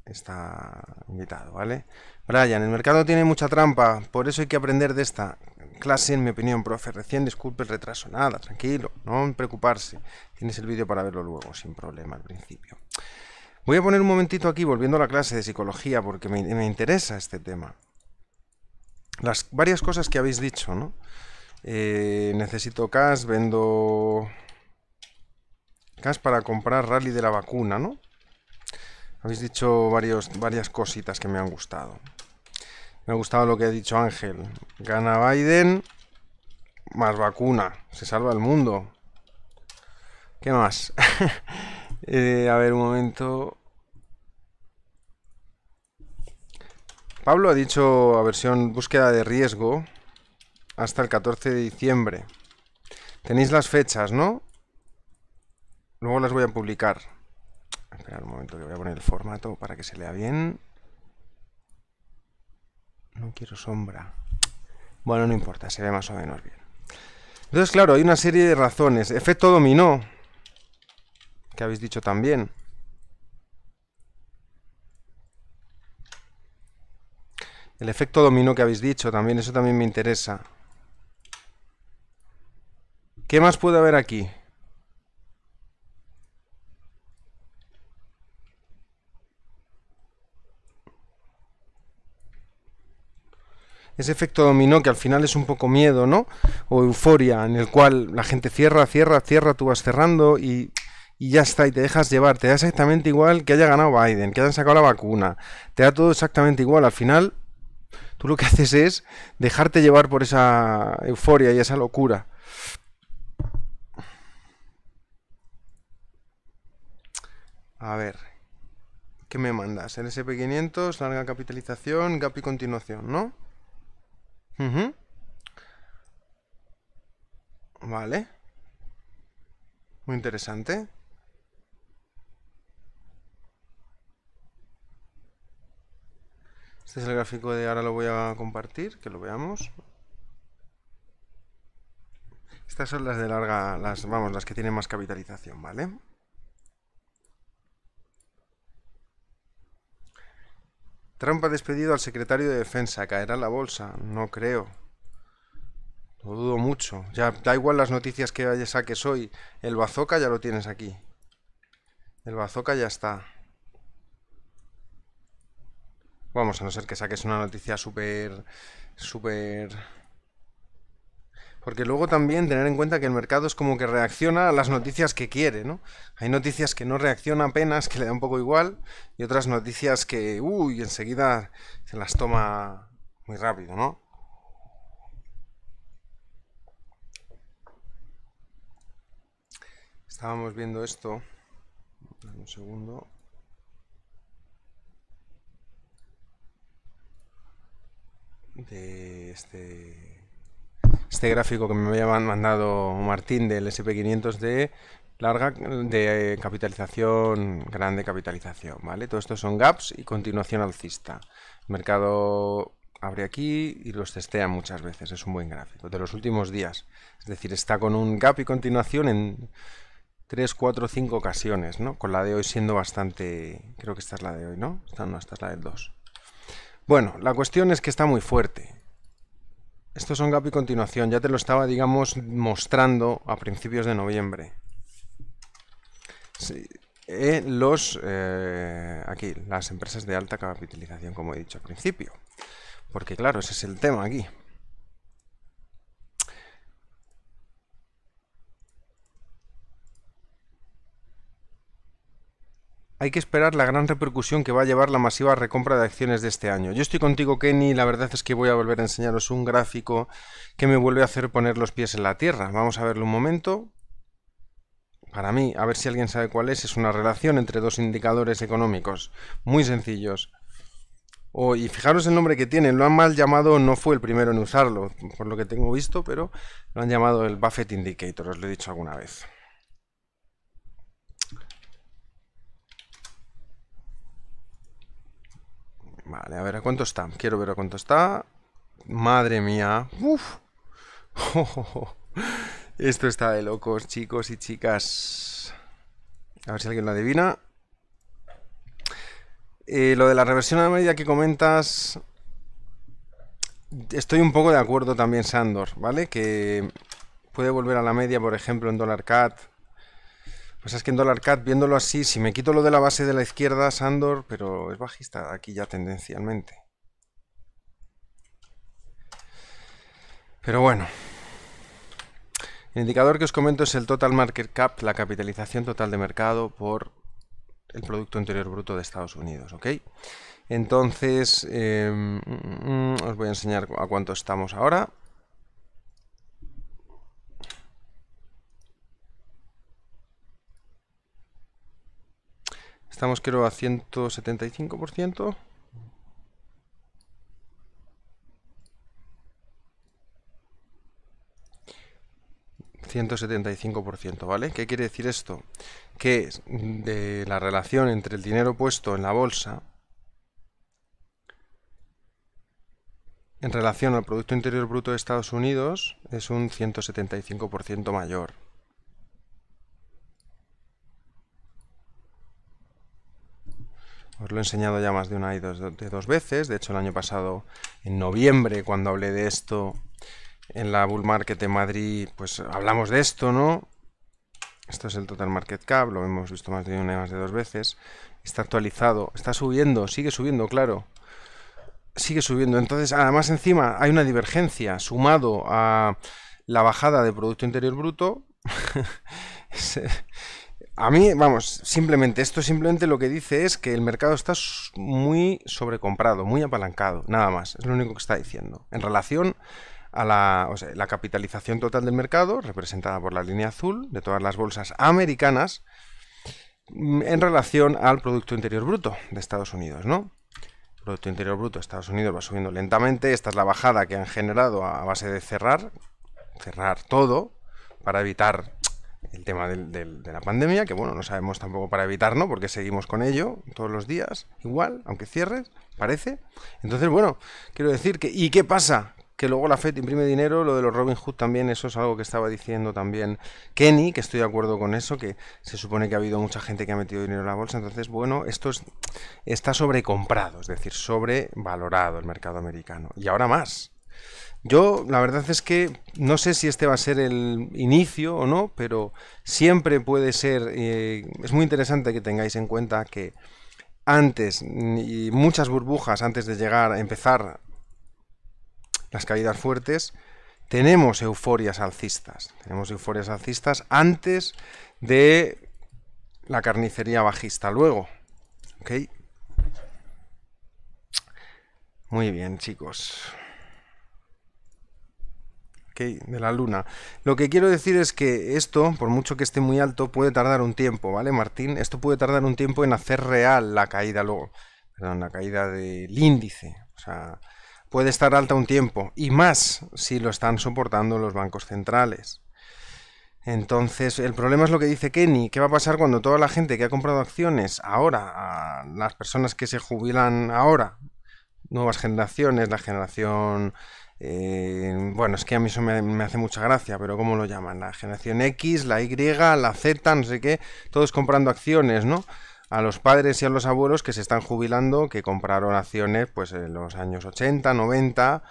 está invitado, ¿vale? Brian, el mercado tiene mucha trampa, por eso hay que aprender de esta clase, en mi opinión, profe. Recién disculpe el retraso, nada, tranquilo, no preocuparse. Tienes el vídeo para verlo luego, sin problema al principio. Voy a poner un momentito aquí, volviendo a la clase de psicología, porque me, interesa este tema. Las varias cosas que habéis dicho, ¿no? Eh, necesito cash, vendo Cash para comprar rally de la vacuna, ¿no? Habéis dicho varios, varias cositas que me han gustado. Me ha gustado lo que ha dicho Ángel. Gana Biden, más vacuna. Se salva el mundo. ¿Qué más? Eh, a ver, un momento. Pablo ha dicho a versión búsqueda de riesgo hasta el 14 de diciembre. Tenéis las fechas, ¿no? Luego las voy a publicar. espera un momento que voy a poner el formato para que se lea bien. No quiero sombra. Bueno, no importa, se ve más o menos bien. Entonces, claro, hay una serie de razones. Efecto dominó que habéis dicho también. El efecto dominó que habéis dicho también, eso también me interesa. ¿Qué más puede haber aquí? ese efecto dominó que al final es un poco miedo, ¿no? O euforia, en el cual la gente cierra, cierra, cierra, tú vas cerrando y y ya está, y te dejas llevar, te da exactamente igual que haya ganado Biden, que hayan sacado la vacuna, te da todo exactamente igual, al final tú lo que haces es dejarte llevar por esa euforia y esa locura. A ver, ¿qué me mandas? El SP500, larga capitalización, gap y continuación, ¿no? Vale. Muy interesante. Este es el gráfico de ahora lo voy a compartir, que lo veamos. Estas son las de larga, las vamos, las que tienen más capitalización, ¿vale? Trampa ha despedido al secretario de defensa. ¿Caerá la bolsa? No creo. Lo dudo mucho. Ya da igual las noticias que saques hoy. El bazooka ya lo tienes aquí. El bazooka ya está. Vamos, a no ser que saques una noticia súper, súper... Porque luego también tener en cuenta que el mercado es como que reacciona a las noticias que quiere, ¿no? Hay noticias que no reacciona apenas, que le da un poco igual, y otras noticias que, uy, enseguida se las toma muy rápido, ¿no? Estábamos viendo esto. Un segundo. de este, este gráfico que me había mandado Martín del SP500 de larga de capitalización, grande capitalización, ¿vale? Todo esto son gaps y continuación alcista. El mercado abre aquí y los testea muchas veces, es un buen gráfico, de los últimos días. Es decir, está con un gap y continuación en 3, 4, 5 ocasiones, ¿no? Con la de hoy siendo bastante, creo que esta es la de hoy, ¿no? Esta no, esta es la del 2. Bueno, la cuestión es que está muy fuerte. Estos son gap y continuación. Ya te lo estaba, digamos, mostrando a principios de noviembre. Sí, eh, los, eh, aquí, las empresas de alta capitalización, como he dicho al principio. Porque claro, ese es el tema aquí. hay que esperar la gran repercusión que va a llevar la masiva recompra de acciones de este año. Yo estoy contigo, Kenny, y la verdad es que voy a volver a enseñaros un gráfico que me vuelve a hacer poner los pies en la tierra. Vamos a verlo un momento. Para mí, a ver si alguien sabe cuál es, es una relación entre dos indicadores económicos, muy sencillos. y fijaros el nombre que tienen, lo han mal llamado, no fue el primero en usarlo, por lo que tengo visto, pero lo han llamado el Buffett Indicator, os lo he dicho alguna vez. Vale, a ver, ¿a cuánto está? Quiero ver a cuánto está. Madre mía. Esto está de locos, chicos y chicas. A ver si alguien lo adivina. Eh, lo de la reversión a la media que comentas... Estoy un poco de acuerdo también, Sandor, ¿vale? Que puede volver a la media, por ejemplo, en dólar cat pasa pues es que en Dollar viéndolo así, si me quito lo de la base de la izquierda, Sandor, pero es bajista aquí ya tendencialmente. Pero bueno. El indicador que os comento es el Total Market Cap, la capitalización total de mercado por el Producto Interior Bruto de Estados Unidos, ¿ok? Entonces, em, mm, mm, mm, os voy a enseñar a cuánto estamos ahora. Estamos creo a 175%. ...175%, ¿vale? ¿Qué quiere decir esto? Que mm, de la relación entre el dinero puesto en la bolsa... ...en relación al Producto Interior Bruto de Estados Unidos... ...es un 175% mayor. Os lo he enseñado ya más de una y dos, de dos veces. De hecho, el año pasado, en noviembre, cuando hablé de esto en la Bull Market de Madrid, pues hablamos de esto, ¿no? Esto es el Total Market Cap, lo hemos visto más de una y más de dos veces. Está actualizado, está subiendo, sigue subiendo, claro. Sigue subiendo. Entonces, además encima hay una divergencia sumado a la bajada de Producto Interior Bruto. A mí, vamos, simplemente esto simplemente lo que dice es que el mercado está muy sobrecomprado, muy apalancado, nada más, es lo único que está diciendo. En relación a la, capitalización total del mercado, representada por la línea azul de todas las bolsas americanas, mm, en relación al Producto Interior Bruto de Estados Unidos, ¿no? Producto Interior Bruto de Estados Unidos va subiendo lentamente, esta es la bajada que han generado a base de cerrar, cerrar todo, para evitar el tema de la pandemia, que bueno, no sabemos tampoco para evitarlo, porque seguimos con ello todos los días, igual, aunque cierres, parece. Entonces, bueno, quiero decir que, ¿y qué pasa? Que luego la FED imprime dinero, lo de los Robin Hood también, eso es algo que estaba diciendo también Kenny, que estoy de acuerdo con eso, que se supone que ha habido mucha gente que ha metido dinero en la bolsa, entonces, bueno, esto es, está sobrecomprado, es decir, sobrevalorado el mercado americano, y ahora más. Yo, la verdad es que no sé si este va a ser el inicio o no, pero siempre puede ser, eh, es muy interesante que tengáis en cuenta que antes, mm, y muchas burbujas antes de llegar a empezar las caídas fuertes, tenemos euforias alcistas. Tenemos euforias alcistas antes de la carnicería bajista luego. Muy bien, chicos de la Luna. Lo que quiero decir es que esto, por mucho que esté muy alto, puede tardar un tiempo, ¿vale, Martín? Esto puede tardar un tiempo en hacer real la caída luego, perdón, la caída del índice. O sea, puede estar alta un tiempo, y más si lo están soportando los bancos centrales. Entonces, el problema es lo que dice Kenny, ¿qué va a pasar cuando toda la gente que ha comprado acciones ahora, las personas que se jubilan ahora, nuevas generaciones, la generación eh, bueno, es que a mí eso me, hace mucha gracia, pero ¿cómo lo llaman? La generación X, la Y, la Z, no sé qué, todos comprando acciones, ¿no? A los padres y a los abuelos que se están jubilando, que compraron acciones pues en los años 80, 90,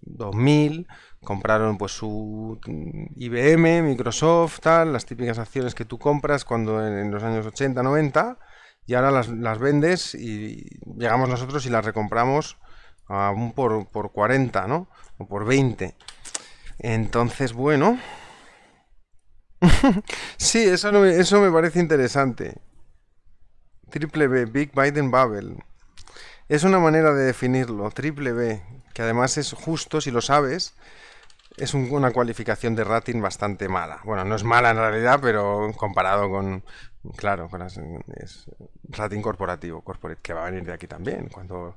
2000, compraron pues su IBM, Microsoft, tal, las típicas acciones que tú compras cuando en, los años 80, 90, y ahora las, vendes y llegamos nosotros y las recompramos aún por, por 40, ¿no? o por 20. Entonces, bueno. sí, eso, me, eso me parece interesante. Triple B, Big Biden Bubble. Es una manera de definirlo, triple B, que además es justo, si lo sabes, es una cualificación de rating bastante mala. Bueno, no es mala en realidad, pero comparado con, claro, con es rating corporativo, corporate, que va a venir de aquí también, cuando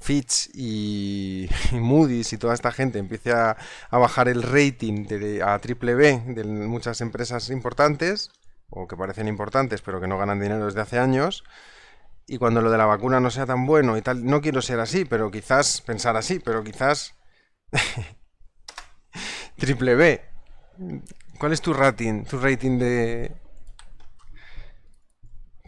Fitch y, Moody's y toda esta gente empiece a, bajar el rating a triple B de muchas empresas importantes, o que parecen importantes pero que no ganan dinero desde hace años, y cuando lo de la vacuna no sea tan bueno y tal, no quiero ser así, pero quizás pensar así, pero quizás triple B. ¿Cuál es tu rating, tu rating de,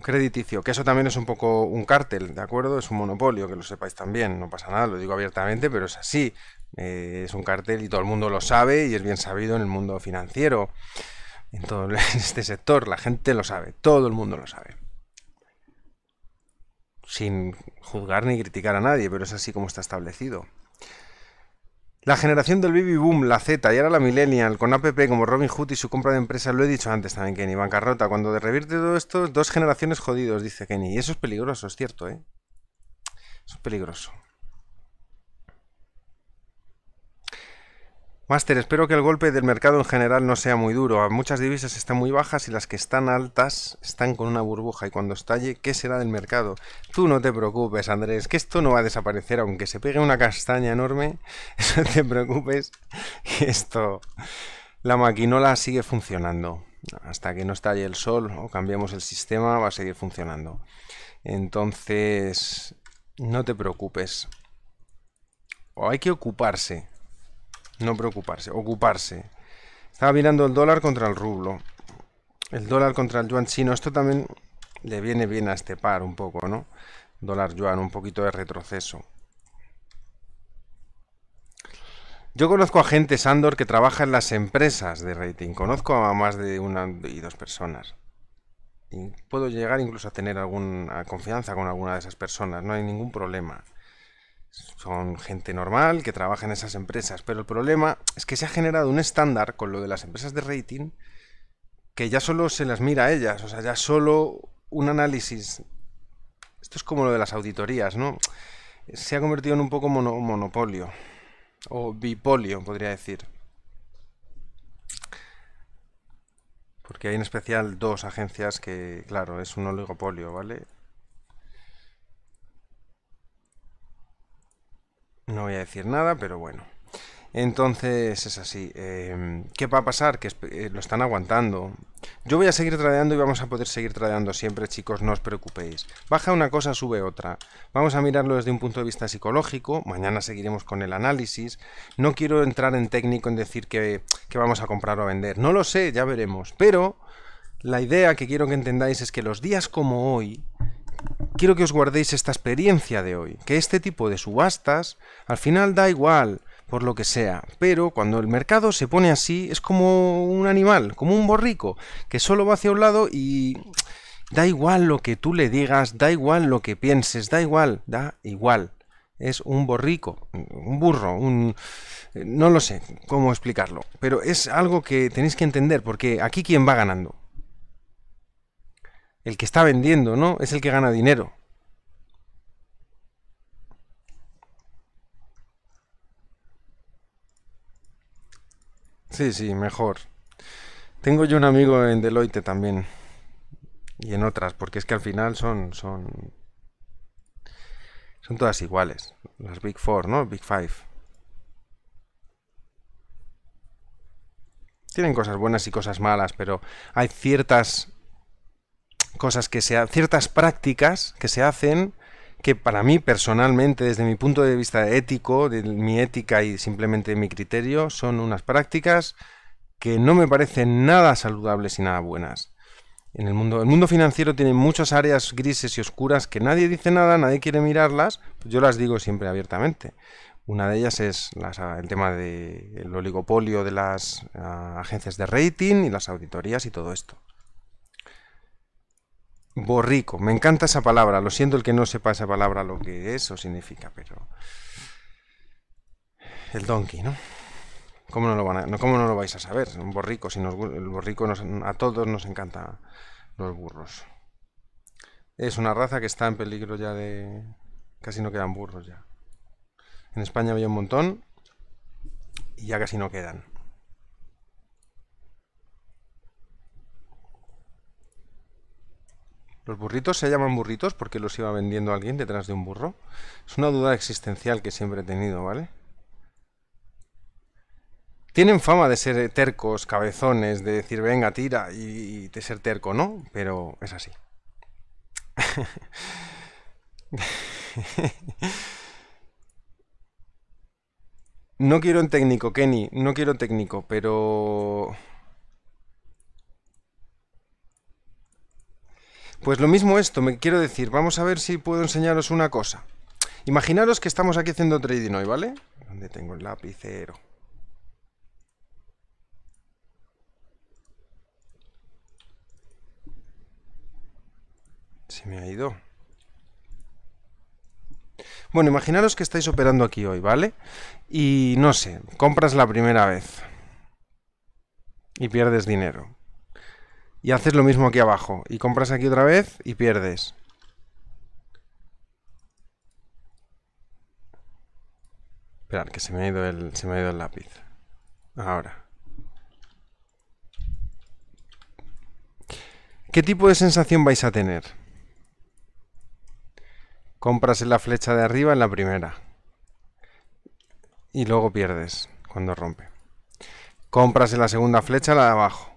crediticio, que eso también es un poco un cártel, ¿de acuerdo? Es un monopolio, que lo sepáis también, no pasa nada, lo digo abiertamente, pero es así. Eh, es un cártel y todo el mundo lo sabe y es bien sabido en el mundo financiero, en todo este sector, la gente lo sabe, todo el mundo lo sabe. Sin juzgar ni criticar a nadie, pero es así como está establecido. La generación del baby boom, la Z y ahora la millennial, con APP como Robin Hood y su compra de empresas, lo he dicho antes también, Kenny, bancarrota. Cuando revierte todo esto, dos generaciones jodidos, dice Kenny. Y eso es peligroso, es cierto, ¿eh? Eso es peligroso. Master, espero que el golpe del mercado en general no sea muy duro. Muchas divisas están muy bajas y las que están altas están con una burbuja. Y cuando estalle, ¿qué será del mercado? Tú no te preocupes, Andrés, que esto no va a desaparecer, aunque se pegue una castaña enorme. No te preocupes, esto. La maquinola sigue funcionando. Hasta que no estalle el sol o cambiemos el sistema, va a seguir funcionando. Entonces, no te preocupes. O hay que ocuparse no preocuparse, ocuparse. Estaba mirando el dólar contra el rublo. El dólar contra el yuan chino. Esto también le viene bien a este par un poco, ¿no? Dólar yuan, un poquito de retroceso. Yo conozco a gente, Sandor, que trabaja en las empresas de rating. Conozco a más de una y dos personas. Y puedo llegar incluso a tener alguna confianza con alguna de esas personas. No hay ningún problema son gente normal que trabaja en esas empresas, pero el problema es que se ha generado un estándar con lo de las empresas de rating que ya solo se las mira a ellas, o sea, ya solo un análisis. Esto es como lo de las auditorías, ¿no? Se ha convertido en un poco monopolio, o bipolio, podría decir. Porque hay en especial dos agencias que, claro, es un oligopolio, ¿vale? No voy a decir nada, pero bueno. Entonces es así. Em, ¿Qué va a pasar? Que eh, lo están aguantando. Yo voy a seguir tradeando y vamos a poder seguir tradeando siempre, chicos, no os preocupéis. Baja una cosa, sube otra. Vamos a mirarlo desde un punto de vista psicológico. Mañana seguiremos con el análisis. No quiero entrar en técnico en decir que, que vamos a comprar o a vender. No lo sé, ya veremos. Pero la idea que quiero que entendáis es que los días como hoy quiero que os guardéis esta experiencia de hoy, que este tipo de subastas al final da igual por lo que sea, pero cuando el mercado se pone así es como un animal, como un borrico, que solo va hacia un lado y da igual lo que tú le digas, da igual lo que pienses, da igual, da igual. Es un borrico, un burro, un... no lo sé cómo explicarlo, pero es algo que tenéis que entender, porque aquí quien va ganando, el que está vendiendo, ¿no? Es el que gana dinero. Sí, sí, mejor. Tengo yo un amigo en Deloitte también. Y en otras, porque es que al final son. son. Son todas iguales. Las Big Four, ¿no? Big Five. Tienen cosas buenas y cosas malas, pero hay ciertas cosas que se ciertas prácticas que se hacen que para mí personalmente, desde mi punto de vista ético, de mi ética y simplemente mi criterio, son unas prácticas que no me parecen nada saludables y nada buenas. En el mundo, el mundo financiero tiene muchas áreas grises y oscuras que nadie dice nada, nadie quiere mirarlas, pues yo las digo siempre abiertamente. Una de ellas es ah, el tema del oligopolio de las ah, agencias de rating y las auditorías y todo esto borrico. Me encanta esa palabra. Lo siento el que no sepa esa palabra lo que eso significa, pero el donkey, ¿no? ¿Cómo no lo van no lo vais a saber? Un borrico, si nos, el borrico a todos nos encanta los burros. Es una raza que está en peligro ya de casi no quedan burros ya. En España había un montón y ya casi no quedan. ¿Los burritos se llaman burritos porque los iba vendiendo alguien detrás de un burro? Es una duda existencial que siempre he tenido, ¿vale? Tienen fama de ser tercos, cabezones, de decir, venga, tira, y de ser terco, ¿no? Pero es así. no quiero un técnico, Kenny, no quiero técnico, pero Pues lo mismo esto, me quiero decir, vamos a ver si puedo enseñaros una cosa. Imaginaros que estamos aquí haciendo trading hoy, ¿vale? donde tengo el lapicero? Se me ha ido. Bueno, imaginaros que estáis operando aquí hoy, ¿vale? Y no sé, compras la primera vez y pierdes dinero. Y haces lo mismo aquí abajo. Y compras aquí otra vez y pierdes. Esperad, que se me ha ido el, se el lápiz. Ahora. ¿Qué tipo de sensación vais a tener? Compras en la flecha de arriba en la primera. Y luego pierdes cuando rompe. Compras en la segunda flecha la de abajo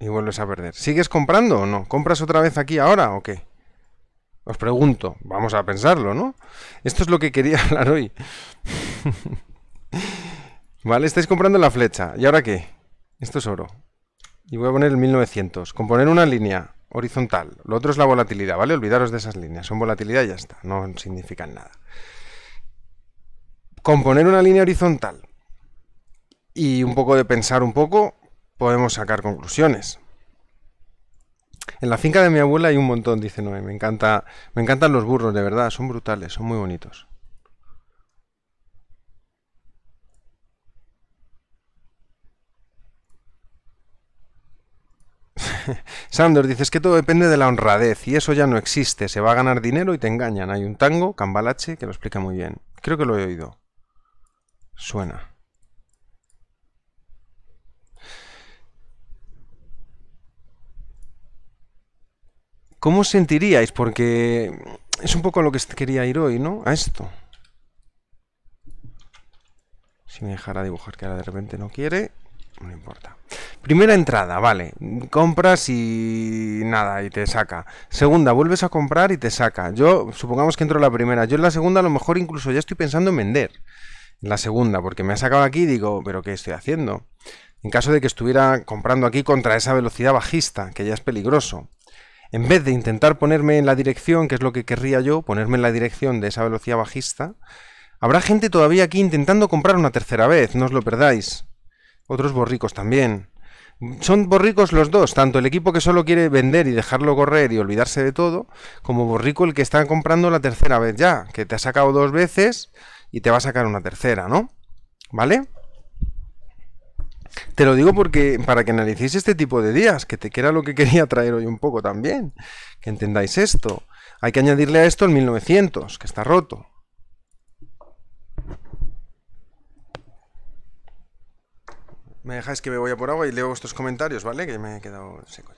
y vuelves a perder. ¿Sigues comprando o no? ¿Compras otra vez aquí ahora o qué? Os pregunto, vamos a pensarlo, ¿no? Esto es lo que quería hablar hoy. vale, estáis comprando la flecha. ¿Y ahora qué? Esto es oro. Y voy a poner el 1900. Componer una línea horizontal. Lo otro es la volatilidad, ¿vale? Olvidaros de esas líneas. Son volatilidad y ya está. No significan nada. Componer una línea horizontal. Y un poco de pensar un poco podemos sacar conclusiones. En la finca de mi abuela hay un montón, dice Noé. Me, encanta, me encantan los burros, de verdad, son brutales, son muy bonitos. Sandor dices que todo depende de la honradez y eso ya no existe, se va a ganar dinero y te engañan. Hay un tango, Cambalache, que lo explica muy bien. Creo que lo he oído. Suena. ¿Cómo sentiríais? Porque es un poco lo que quería ir hoy, ¿no? A esto. Si me dejara dibujar, que ahora de repente no quiere, no importa. Primera entrada, vale, compras y nada, y te saca. Segunda, vuelves a comprar y te saca. Yo, supongamos que entro la primera, yo en la segunda a lo mejor incluso ya estoy pensando en vender. En la segunda, porque me ha sacado aquí y digo, pero ¿qué estoy haciendo? En caso de que estuviera comprando aquí contra esa velocidad bajista, que ya es peligroso en vez de intentar ponerme en la dirección, que es lo que querría yo, ponerme en la dirección de esa velocidad bajista, habrá gente todavía aquí intentando comprar una tercera vez, no os lo perdáis. Otros borricos también. Son borricos los dos, tanto el equipo que solo quiere vender y dejarlo correr y olvidarse de todo, como borrico el que está comprando la tercera vez ya, que te ha sacado dos veces y te va a sacar una tercera, ¿no? ¿Vale? Te lo digo porque para que analicéis este tipo de días, que, te, era lo que quería traer hoy un poco también, que entendáis esto. Hay que añadirle a esto el 1900, que está roto. Me dejáis que me voy a por agua y leo vuestros comentarios, ¿vale? Que me he quedado seco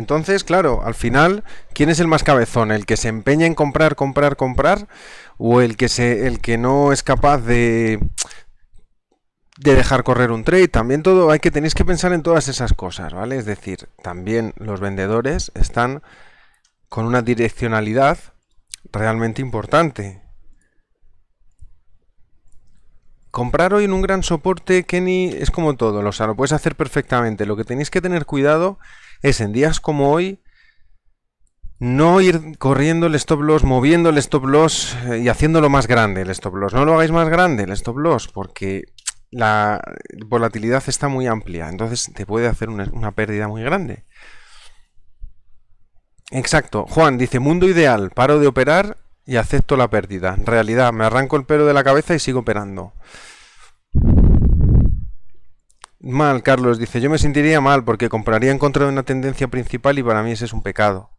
Entonces, claro, al final, ¿quién es el más cabezón? ¿El que se empeña en comprar, comprar, comprar? ¿O el que, se, el que no es capaz de, de dejar correr un trade? También todo, hay que tenéis que pensar en todas esas cosas, ¿vale? Es decir, también los vendedores están con una direccionalidad realmente importante. Comprar hoy en un gran soporte, Kenny, es como todo, o sea, lo puedes hacer perfectamente. Lo que tenéis que tener cuidado es en días como hoy no ir corriendo el stop loss, moviendo el stop loss eh, y haciéndolo más grande el stop loss. No lo hagáis más grande el stop loss porque la volatilidad está muy amplia, entonces te puede hacer una, pérdida muy grande. Exacto. Juan dice, mundo ideal, paro de operar y acepto la pérdida. En realidad, me arranco el pelo de la cabeza y sigo operando. Mal, Carlos, dice, yo me sentiría mal porque compraría en contra de una tendencia principal y para mí ese es un pecado.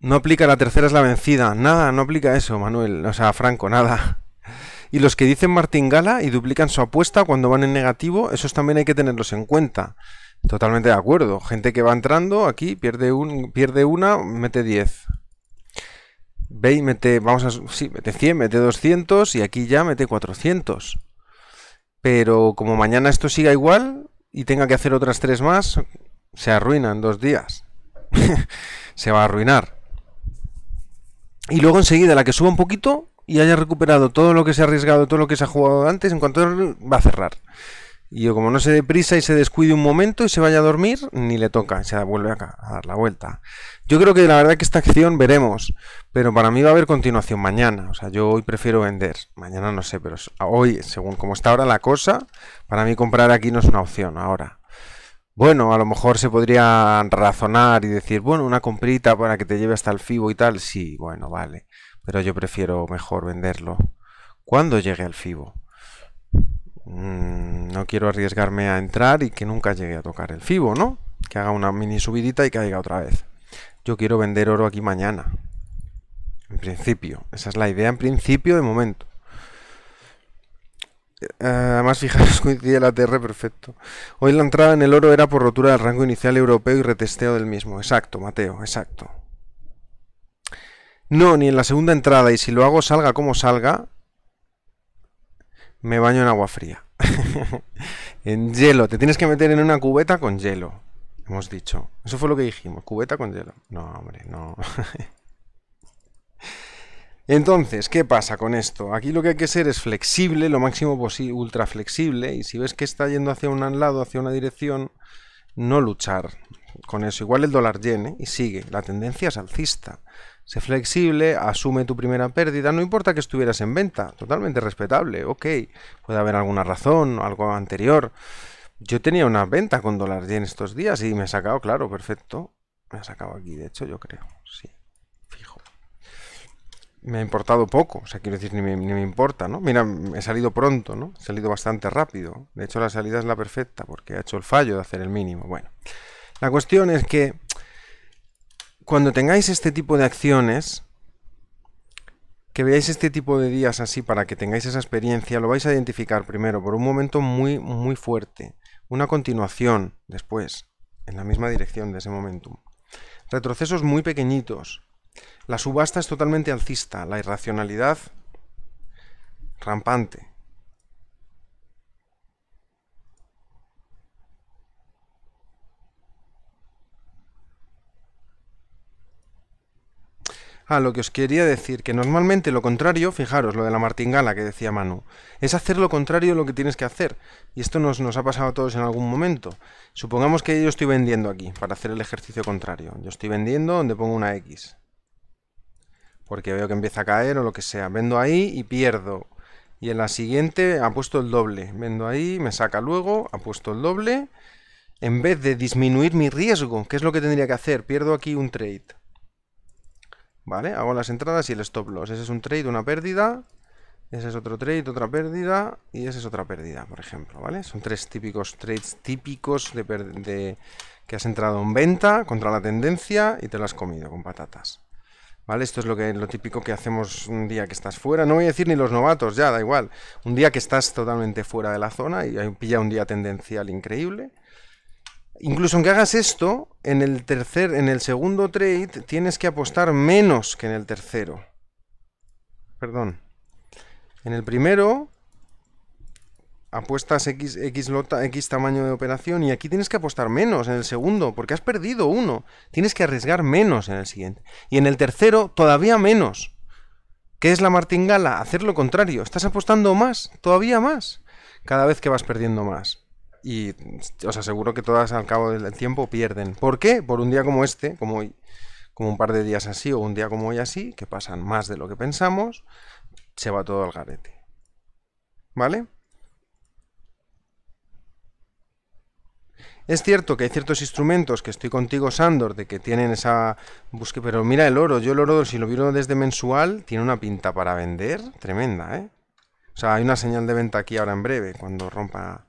No aplica la tercera es la vencida. Nada, no aplica eso, Manuel. O sea, Franco, nada. Y los que dicen Martín Gala y duplican su apuesta cuando van en negativo, esos también hay que tenerlos en cuenta. Totalmente de acuerdo. Gente que va entrando aquí, pierde, un, pierde una, mete 10. Ve y mete, vamos a, sí, mete 100, mete 200 y aquí ya mete 400. Pero como mañana esto siga igual y tenga que hacer otras tres más, se arruina en dos días. se va a arruinar. Y luego enseguida la que suba un poquito y haya recuperado todo lo que se ha arriesgado, todo lo que se ha jugado antes, en cuanto va a cerrar. Y como no se deprisa y se descuide un momento y se vaya a dormir, ni le toca, se vuelve acá a dar la vuelta. Yo creo que la verdad que esta acción veremos, pero para mí va a haber continuación mañana. O sea, yo hoy prefiero vender, mañana no sé, pero hoy, según como está ahora la cosa, para mí comprar aquí no es una opción ahora. Bueno, a lo mejor se podría razonar y decir, bueno, una comprita para que te lleve hasta el FIBO y tal. Sí, bueno, vale. Pero yo prefiero mejor venderlo cuando llegue al FIBO. Mm, no quiero arriesgarme a entrar y que nunca llegue a tocar el FIBO, ¿no? Que haga una mini subidita y caiga otra vez. Yo quiero vender oro aquí mañana. En principio. Esa es la idea en principio de momento. Eh, además, fijaros, coincide la TR perfecto. Hoy la entrada en el oro era por rotura del rango inicial europeo y retesteo del mismo. Exacto, Mateo, exacto. No, ni en la segunda entrada. Y si lo hago, salga como salga, me baño en agua fría. en hielo. Te tienes que meter en una cubeta con hielo. Hemos dicho. Eso fue lo que dijimos. Cubeta con hielo. No, hombre, no. Entonces, ¿qué pasa con esto? Aquí lo que hay que ser es flexible, lo máximo posible, ultra flexible, y si ves que está yendo hacia un lado, hacia una dirección, no luchar con eso. Igual el dólar llene y sigue. La tendencia es alcista. Sé flexible, asume tu primera pérdida, no importa que estuvieras en venta, totalmente respetable, ok, puede haber alguna razón, algo anterior. Yo tenía una venta con dólar en estos días y me he sacado, claro, perfecto. Me ha sacado aquí, de hecho, yo creo, sí, fijo. Me ha importado poco, o sea, quiero decir, ni me, ni me importa, ¿no? Mira, he salido pronto, ¿no? He salido bastante rápido. De hecho, la salida es la perfecta porque ha hecho el fallo de hacer el mínimo. Bueno, la cuestión es que cuando tengáis este tipo de acciones, que veáis este tipo de días así para que tengáis esa experiencia, lo vais a identificar primero por un momento muy, muy fuerte, una continuación después, en la misma dirección de ese momentum. Retrocesos muy pequeñitos. La subasta es totalmente alcista, la irracionalidad rampante. Ah, lo que os quería decir, que normalmente lo contrario, fijaros, lo de la martingala que decía Manu, es hacer lo contrario de lo que tienes que hacer. Y esto nos, nos ha pasado a todos en algún momento. Supongamos que yo estoy vendiendo aquí, para hacer el ejercicio contrario. Yo estoy vendiendo donde pongo una X. Porque veo que empieza a caer o lo que sea. Vendo ahí y pierdo. Y en la siguiente ha puesto el doble. Vendo ahí, me saca luego, ha puesto el doble. En vez de disminuir mi riesgo, que es lo que tendría que hacer, pierdo aquí un trade ¿Vale? Hago las entradas y el stop loss. Ese es un trade, una pérdida. Ese es otro trade, otra pérdida. Y ese es otra pérdida, por ejemplo, ¿vale? Son tres típicos trades típicos de, de que has entrado en venta contra la tendencia y te lo has comido con patatas. ¿Vale? Esto es lo, que, lo típico que hacemos un día que estás fuera. No voy a decir ni los novatos, ya, da igual. Un día que estás totalmente fuera de la zona y pilla un día tendencial increíble. Incluso aunque hagas esto, en el tercer, en el segundo trade tienes que apostar menos que en el tercero. Perdón. En el primero apuestas X, X, X tamaño de operación y aquí tienes que apostar menos en el segundo, porque has perdido uno. Tienes que arriesgar menos en el siguiente. Y en el tercero, todavía menos. ¿Qué es la martingala? Hacer lo contrario. Estás apostando más, todavía más, cada vez que vas perdiendo más y os aseguro que todas al cabo del tiempo pierden. ¿Por qué? Por un día como este, como como un par de días así o un día como hoy así, que pasan más de lo que pensamos, se va todo al garete. ¿Vale? Es cierto que hay ciertos instrumentos que estoy contigo, Sandor, de que tienen esa búsqueda, pero mira el oro, yo el oro, si lo viro desde mensual, tiene una pinta para vender tremenda, ¿eh? O sea, hay una señal de venta aquí ahora en breve, cuando rompa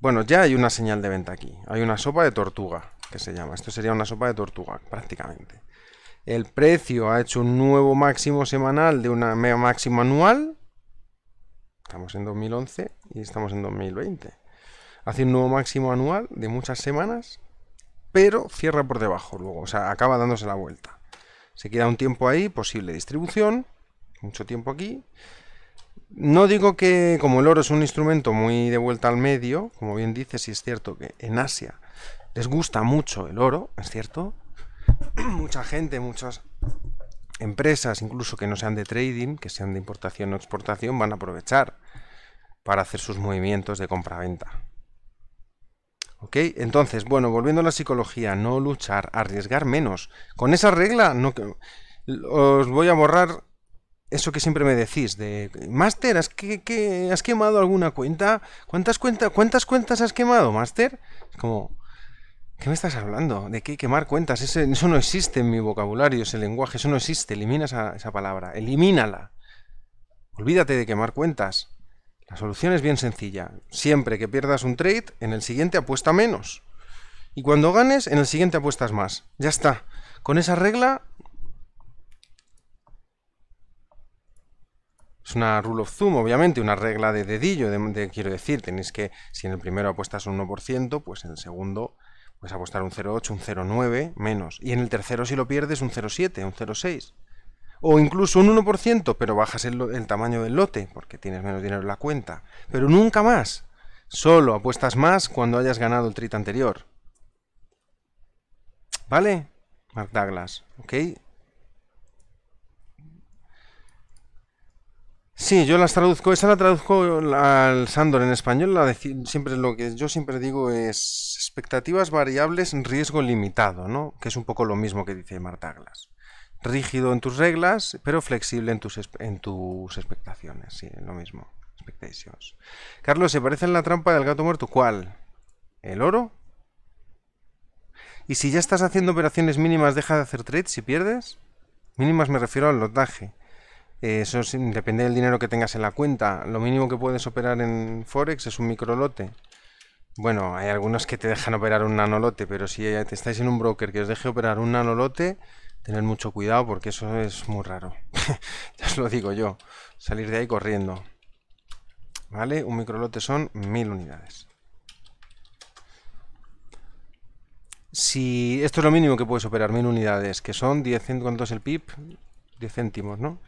bueno, ya hay una señal de venta aquí. Hay una sopa de tortuga, que se llama. Esto sería una sopa de tortuga, prácticamente. El precio ha hecho un nuevo máximo semanal de una máximo anual. Estamos en 2011 y estamos en 2020. Hace un nuevo máximo anual de muchas semanas, pero cierra por debajo luego. O sea, acaba dándose la vuelta. Se queda un tiempo ahí, posible distribución. Mucho tiempo aquí. No digo que como el oro es un instrumento muy de vuelta al medio, como bien dices, y es cierto que en Asia les gusta mucho el oro, es cierto. Mucha gente, muchas empresas, incluso que no sean de trading, que sean de importación o exportación, van a aprovechar para hacer sus movimientos de compra-venta. ¿Ok? Entonces, bueno, volviendo a la psicología, no luchar, arriesgar menos. Con esa regla, no, os voy a borrar eso que siempre me decís de Master, ¿has, que, ¿has quemado alguna cuenta? ¿Cuántas, cuentas ¿Cuántas cuentas has quemado, Master? Es como, ¿qué me estás hablando? ¿De qué quemar cuentas? Eso, no existe en mi vocabulario, ese lenguaje, eso no existe. Elimina esa, esa palabra, elimínala. Olvídate de quemar cuentas. La solución es bien sencilla. Siempre que pierdas un trade, en el siguiente apuesta menos. Y cuando ganes, en el siguiente apuestas más. Ya está. Con esa regla es una rule of thumb, obviamente, una regla de dedillo, de, quiero decir, tenéis que, si en el primero apuestas un 1%, pues en el segundo pues apostar un 0,8, un 0,9, menos. Y en el tercero, si lo pierdes, un 0,7, un 0,6. O incluso un 1%, pero bajas el, el, tamaño del lote, porque tienes menos dinero en la cuenta. Pero nunca más. Solo apuestas más cuando hayas ganado el trit anterior. ¿Vale? Mark Douglas, ¿ok? Sí, yo las traduzco, esa la traduzco al Sandor en español, la siempre lo que yo siempre digo es expectativas variables, riesgo limitado, ¿no? Que es un poco lo mismo que dice Marta Glass. Rígido en tus reglas, pero flexible en tus, en tus expectaciones, sí, lo mismo. Expectations. Carlos, ¿se parece en la trampa del gato muerto cuál? ¿El oro? ¿Y si ya estás haciendo operaciones mínimas, deja de hacer trades si pierdes? Mínimas me refiero al lotaje. Eh, eso depende del dinero que tengas en la cuenta. Lo mínimo que puedes operar en Forex es un microlote. Bueno, hay algunos que te dejan operar un nanolote, pero si te estáis en un broker que os deje operar un nanolote, tened mucho cuidado porque eso es muy raro. ya os lo digo yo. Salir de ahí corriendo. ¿Vale? Un microlote son mil unidades. Si esto es lo mínimo que puedes operar, mil unidades, que son 10 el PIB? 10 céntimos, ¿no?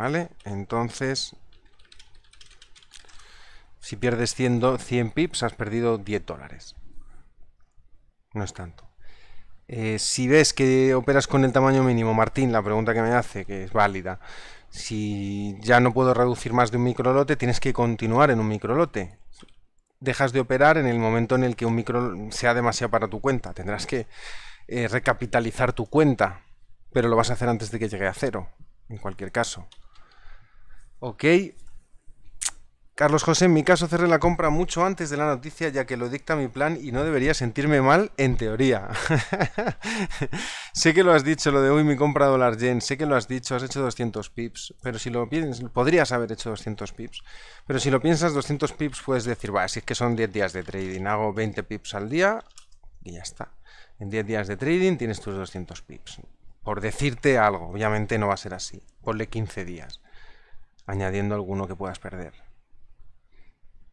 ¿Vale? Entonces, si pierdes 100, pips, has perdido 10 dólares. No es tanto. Eh, si ves que operas con el tamaño mínimo, Martín, la pregunta que me hace, que es válida, si ya no puedo reducir más de un microlote, tienes que continuar en un microlote. Dejas de operar en el momento en el que un micro sea demasiado para tu cuenta. Tendrás que eh, recapitalizar tu cuenta, pero lo vas a hacer antes de que llegue a cero, en cualquier caso. Ok. Carlos José, en mi caso cerré la compra mucho antes de la noticia ya que lo dicta mi plan y no debería sentirme mal en teoría. sé que lo has dicho, lo de hoy mi compra dólar yen, sé que lo has dicho, has hecho 200 pips, pero si lo piensas, podrías haber hecho 200 pips, pero si lo piensas 200 pips puedes decir, va, si es que son 10 días de trading, hago 20 pips al día y ya está. En 10 días de trading tienes tus 200 pips. Por decirte algo, obviamente no va a ser así, ponle 15 días añadiendo alguno que puedas perder.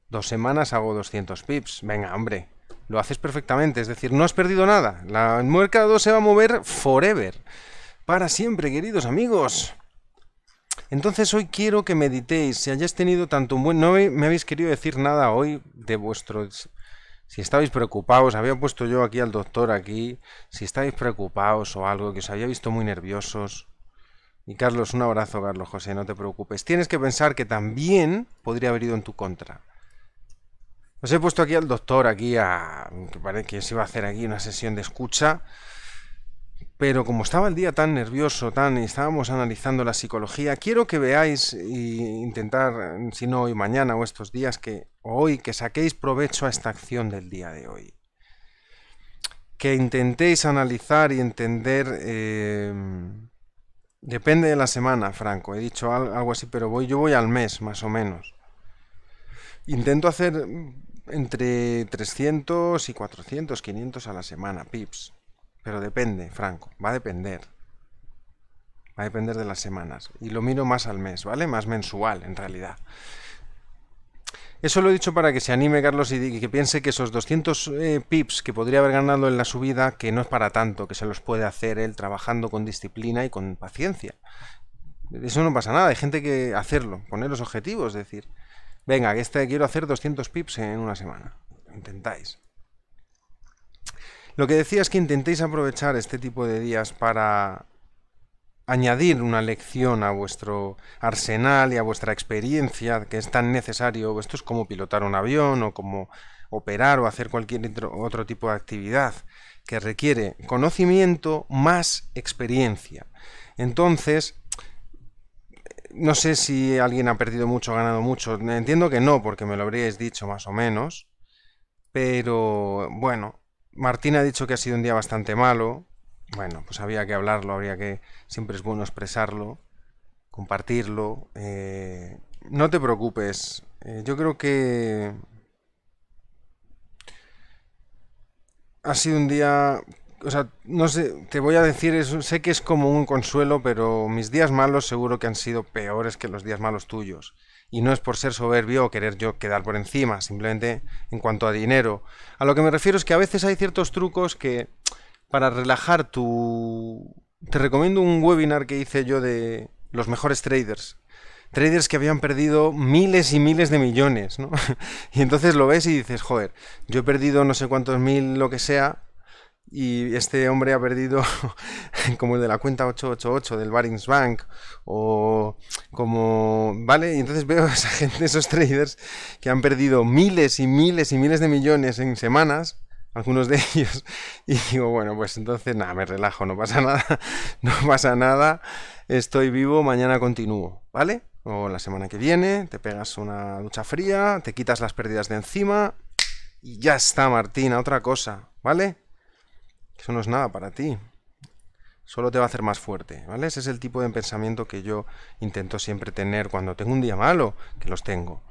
Dos semanas hago 200 pips. Venga, hombre, lo haces perfectamente. Es decir, no has perdido nada. La, el 2 se va a mover forever. Para siempre, queridos amigos. Entonces hoy quiero que meditéis. Si hayáis tenido tanto un buen... No me habéis querido decir nada hoy de vuestros... Si estabais preocupados, había puesto yo aquí al doctor aquí. Si estabais preocupados o algo, que os había visto muy nerviosos. Y Carlos, un abrazo, Carlos José, no te preocupes. Tienes que pensar que también podría haber ido en tu contra. Os he puesto aquí al doctor, aquí a. que parece que se iba a hacer aquí una sesión de escucha. Pero como estaba el día tan nervioso, tan, y estábamos analizando la psicología, quiero que veáis e intentar, si no hoy mañana o estos días, que hoy, que saquéis provecho a esta acción del día de hoy. Que intentéis analizar y entender eh, Depende de la semana, Franco. He dicho algo así, pero voy, yo voy al mes, más o menos. Intento hacer mm, entre 300 y 400, 500 a la semana, pips. Pero depende, Franco. Va a depender. Va a depender de las semanas. Y lo miro más al mes, ¿vale? Más mensual, en realidad. Eso lo he dicho para que se anime Carlos y que piense que esos 200 eh, pips que podría haber ganado en la subida, que no es para tanto, que se los puede hacer él trabajando con disciplina y con paciencia. Eso no pasa nada, hay gente que hacerlo, poner los objetivos, decir, venga, que este quiero hacer 200 pips en una semana. Intentáis. Lo que decía es que intentéis aprovechar este tipo de días para añadir una lección a vuestro arsenal y a vuestra experiencia que es tan necesario. Esto es como pilotar un avión o como operar o hacer cualquier otro tipo de actividad que requiere conocimiento más experiencia. Entonces, no sé si alguien ha perdido mucho o ganado mucho. Entiendo que no, porque me lo habríais dicho más o menos. Pero bueno, Martín ha dicho que ha sido un día bastante malo. Bueno, pues había que hablarlo, habría que. Siempre es bueno expresarlo, compartirlo. Eh, no te preocupes. Eh, yo creo que. Ha sido un día. O sea, no sé, te voy a decir, sé que es como un consuelo, pero mis días malos seguro que han sido peores que los días malos tuyos. Y no es por ser soberbio o querer yo quedar por encima, simplemente en cuanto a dinero. A lo que me refiero es que a veces hay ciertos trucos que para relajar tu... Te recomiendo un webinar que hice yo de los mejores traders. Traders que habían perdido miles y miles de millones, ¿no? y entonces lo ves y dices, joder, yo he perdido no sé cuántos mil, lo que sea, y este hombre ha perdido como el de la cuenta 888 del Barings Bank o como vale y entonces veo a esa gente esos traders que han perdido miles y miles y miles de millones en semanas algunos de ellos. Y digo, bueno, pues entonces nada, me relajo, no pasa nada, no pasa nada, estoy vivo, mañana continúo, ¿vale? O la semana que viene, te pegas una ducha fría, te quitas las pérdidas de encima y ya está, Martina, otra cosa, ¿vale? Eso no es nada para ti. Solo te va a hacer más fuerte, ¿vale? Ese es el tipo de pensamiento que yo intento siempre tener cuando tengo un día malo, que los tengo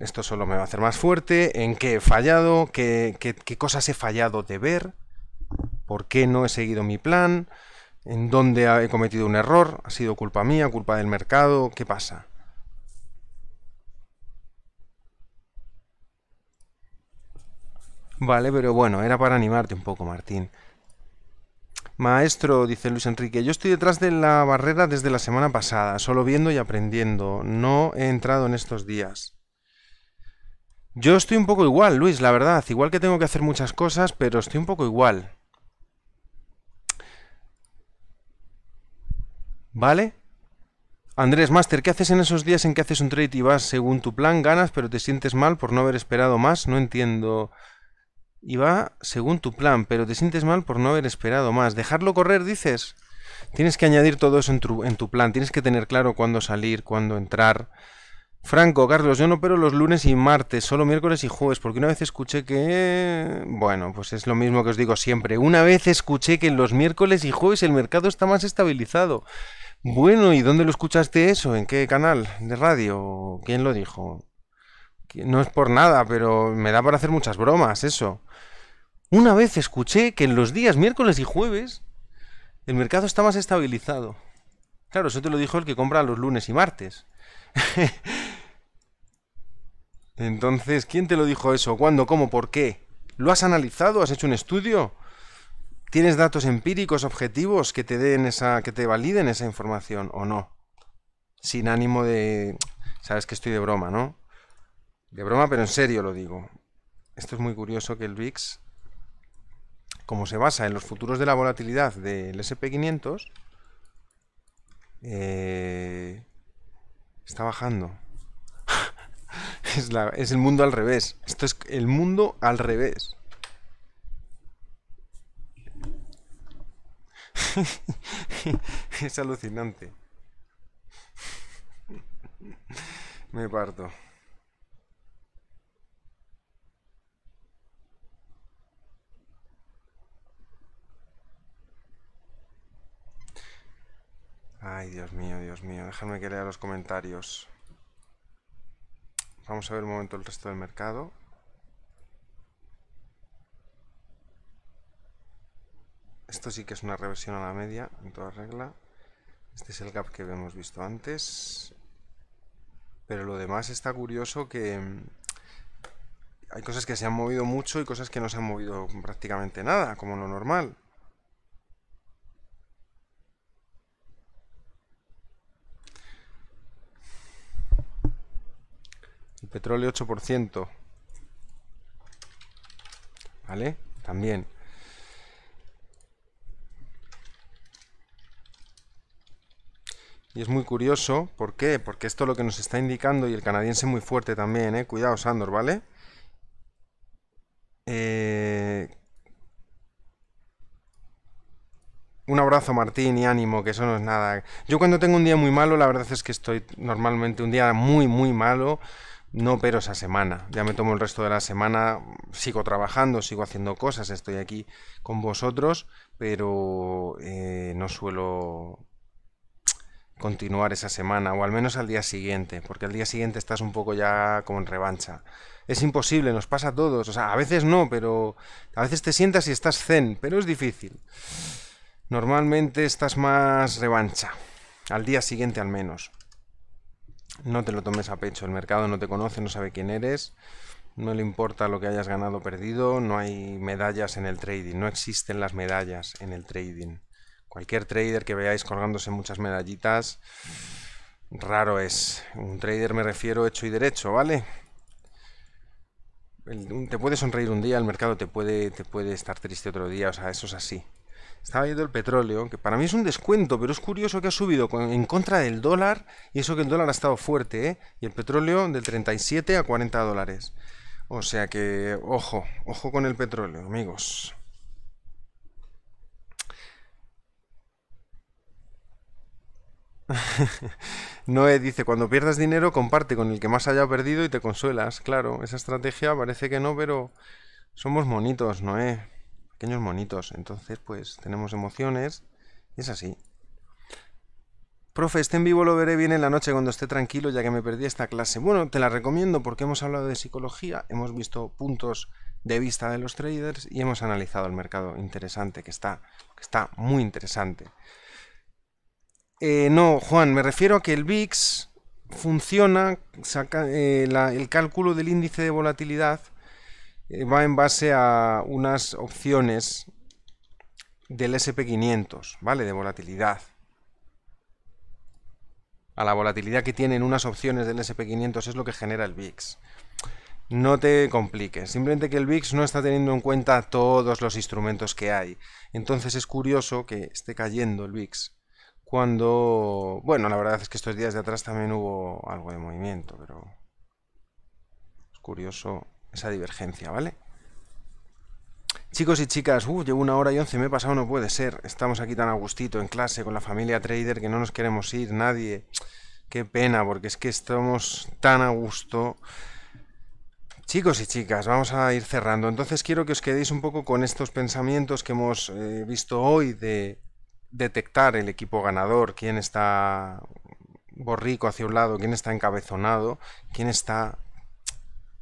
esto solo me va a hacer más fuerte, en qué he fallado, qué, cosas he fallado de ver, por qué no he seguido mi plan, en dónde he cometido un error, ha sido culpa mía, culpa del mercado, qué pasa. Vale, pero bueno, era para animarte un poco, Martín. Maestro, dice Luis Enrique, yo estoy detrás de la barrera desde la semana pasada, solo viendo y aprendiendo. No he entrado en estos días. Yo estoy un poco igual, Luis, la verdad. Igual que tengo que hacer muchas cosas, pero estoy un poco igual. ¿Vale? Andrés Master, ¿qué haces en esos días en que haces un trade y vas según tu plan? Ganas, pero te sientes mal por no haber esperado más. No entiendo. Y va según tu plan, pero te sientes mal por no haber esperado más. Dejarlo correr, dices. Tienes que añadir todo eso en tu, en tu plan. Tienes que tener claro cuándo salir, cuándo entrar. Franco, Carlos, yo no pero los lunes y martes, solo miércoles y jueves, porque una vez escuché que... Bueno, pues es lo mismo que os digo siempre. Una vez escuché que en los miércoles y jueves el mercado está más estabilizado. Bueno, ¿y dónde lo escuchaste eso? ¿En qué canal de radio? ¿Quién lo dijo? No es por nada, pero me da para hacer muchas bromas eso. Una vez escuché que en los días miércoles y jueves el mercado está más estabilizado. Claro, eso te lo dijo el que compra los lunes y martes. Entonces, ¿quién te lo dijo eso? ¿Cuándo? ¿Cómo? ¿Por qué? ¿Lo has analizado? ¿Has hecho un estudio? ¿Tienes datos empíricos, objetivos que te den esa, que te validen esa información o no? Sin ánimo de. Sabes que estoy de broma, ¿no? De broma, pero en serio lo digo. Esto es muy curioso que el VIX, como se basa en los futuros de la volatilidad del SP500, eh, está bajando es, el mundo al revés. Esto es el mundo al revés. es alucinante. Me parto. Ay, Dios mío, Dios mío, déjame que lea los comentarios. Vamos a ver un momento el resto del mercado. Esto sí que es una reversión a la media, en toda regla. Este es el gap que habíamos visto antes. Pero lo demás está curioso que mm, hay cosas que se han movido mucho y cosas que no se han movido prácticamente nada, como lo normal. petróleo 8%. ¿Vale? También. Y es muy curioso, ¿por qué? Porque esto es lo que nos está indicando, y el canadiense muy fuerte también, ¿eh? Cuidado, Sandor, ¿vale? Eh, un abrazo Martín y ánimo, que eso no es nada. Yo cuando tengo un día muy malo, la verdad es que estoy normalmente un día muy, muy malo. No, pero esa semana. Ya me tomo el resto de la semana, sigo trabajando, sigo haciendo cosas, estoy aquí con vosotros, pero eh, no suelo continuar esa semana, o al menos al día siguiente, porque al día siguiente estás un poco ya como en revancha. Es imposible, nos pasa a todos. O sea, a veces no, pero a veces te sientas y estás zen, pero es difícil. Normalmente estás más revancha, al día siguiente al menos. No te lo tomes a pecho, el mercado no te conoce, no sabe quién eres, no le importa lo que hayas ganado o perdido, no hay medallas en el trading, no existen las medallas en el trading. Cualquier trader que veáis colgándose muchas medallitas, raro es. Un trader me refiero hecho y derecho, ¿vale? Te puede sonreír un día, el mercado te puede, te puede estar triste otro día, o sea, eso es así estaba viendo el petróleo, que para mí es un descuento, pero es curioso que ha subido en contra del dólar, y eso que el dólar ha estado fuerte, ¿eh? y el petróleo del 37 a 40 dólares. O sea que, ojo, ojo con el petróleo, amigos. Noé dice, cuando pierdas dinero comparte con el que más haya perdido y te consuelas. Claro, esa estrategia parece que no, pero somos monitos, Noé pequeños monitos. Entonces, pues tenemos emociones es así. Profe, este en vivo, lo veré bien en la noche cuando esté tranquilo, ya que me perdí esta clase. Bueno, te la recomiendo porque hemos hablado de psicología, hemos visto puntos de vista de los traders y hemos analizado el mercado interesante, que está, está muy interesante. Eh, no, Juan, me refiero a que el VIX funciona, saca, eh, el cálculo del índice de volatilidad va en base a unas opciones del SP500, ¿vale? De volatilidad. A la volatilidad que tienen unas opciones del SP500 es lo que genera el VIX. No te compliques, simplemente que el VIX no está teniendo en cuenta todos los instrumentos que hay. Entonces es curioso que esté cayendo el VIX. Cuando, bueno, la verdad es que estos días de atrás también hubo algo de movimiento, pero es curioso esa divergencia, ¿vale? Chicos y chicas, uh, llevo una hora y once, me he pasado, no puede ser. Estamos aquí tan a gustito en clase con la familia trader que no nos queremos ir, nadie. Qué pena, porque es que estamos tan a gusto. Chicos y chicas, vamos a ir cerrando. Entonces quiero que os quedéis un poco con estos pensamientos que hemos eh, visto hoy de detectar el equipo ganador, quién está borrico hacia un lado, quién está encabezonado, quién está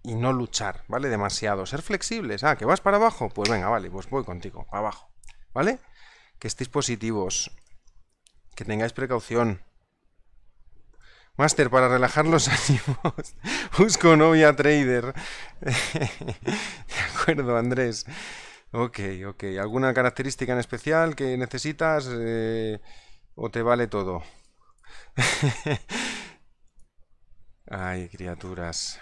y no luchar, ¿vale? Demasiado. Ser flexibles. Ah, que vas para abajo. Pues venga, vale, pues voy contigo, para abajo. ¿Vale? Que estéis positivos. Que tengáis precaución. Master, para relajar los ánimos, busco novia trader. de acuerdo, Andrés. Ok, ok. ¿Alguna característica en especial que necesitas eh, o te vale todo? Ay, criaturas.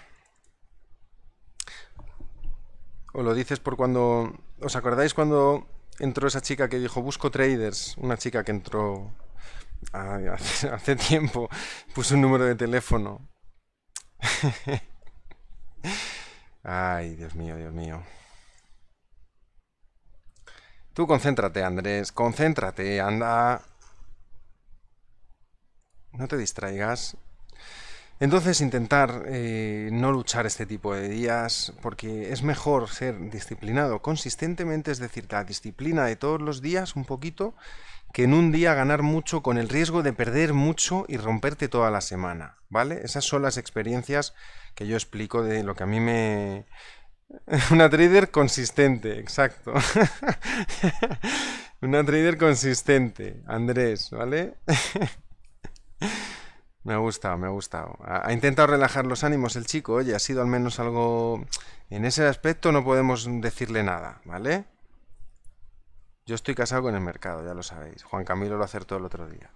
O lo dices por cuando... ¿Os acordáis cuando entró esa chica que dijo busco traders? Una chica que entró hace, tiempo, puso un número de teléfono. Ay, Dios mío, Dios mío. Tú concéntrate, Andrés, concéntrate, anda. No te distraigas. Entonces intentar eh, no luchar este tipo de días porque es mejor ser disciplinado consistentemente, es decir, la disciplina de todos los días un poquito, que en un día ganar mucho con el riesgo de perder mucho y romperte toda la semana, ¿vale? Esas son las experiencias que yo explico de lo que a mí me... Una trader consistente, exacto. Una trader consistente, Andrés, ¿vale? Me ha gustado, me ha gustado. Ha, intentado relajar los ánimos el chico, oye, ha sido al menos algo... En ese aspecto no podemos decirle nada, ¿vale? Yo estoy casado con el mercado, ya lo sabéis. Juan Camilo lo acertó el otro día.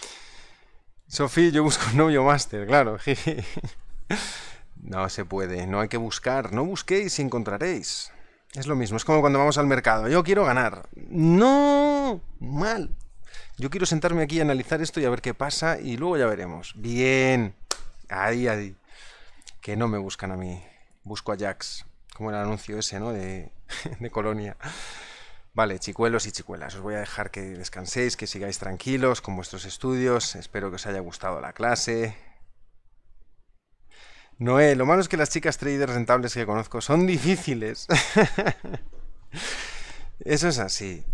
Sofía, yo busco un novio máster, claro. no se puede, no hay que buscar. No busquéis y encontraréis. Es lo mismo, es como cuando vamos al mercado. Yo quiero ganar. No, mal. Yo quiero sentarme aquí y analizar esto y a ver qué pasa y luego ya veremos. Bien. Ahí, ahí. Que no me buscan a mí. Busco a Jax. Como el anuncio ese, ¿no? De, de Colonia. Vale, chicuelos y chicuelas, os voy a dejar que descanséis, que sigáis tranquilos con vuestros estudios. Espero que os haya gustado la clase. Noé, lo malo es que las chicas traders rentables que conozco son difíciles. Eso es así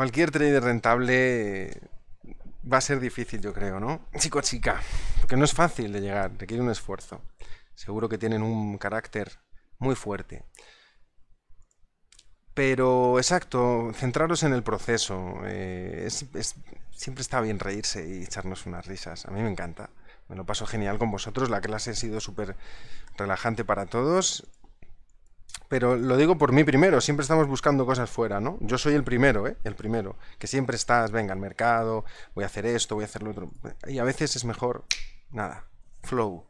cualquier trader rentable eh, va a ser difícil, yo creo, ¿no? Chico, chica, porque no es fácil de llegar, requiere un esfuerzo. Seguro que tienen un carácter muy fuerte. Pero exacto, centraros en el proceso. Eh, siempre está bien reírse y echarnos unas risas. A mí me encanta. Me lo paso genial con vosotros. La clase ha sido súper relajante para todos pero lo digo por mí primero, siempre estamos buscando cosas fuera, ¿no? Yo soy el primero, ¿eh? El primero, que siempre estás, venga, al mercado, voy a hacer esto, voy a hacer lo otro. Y a veces es mejor, nada, flow.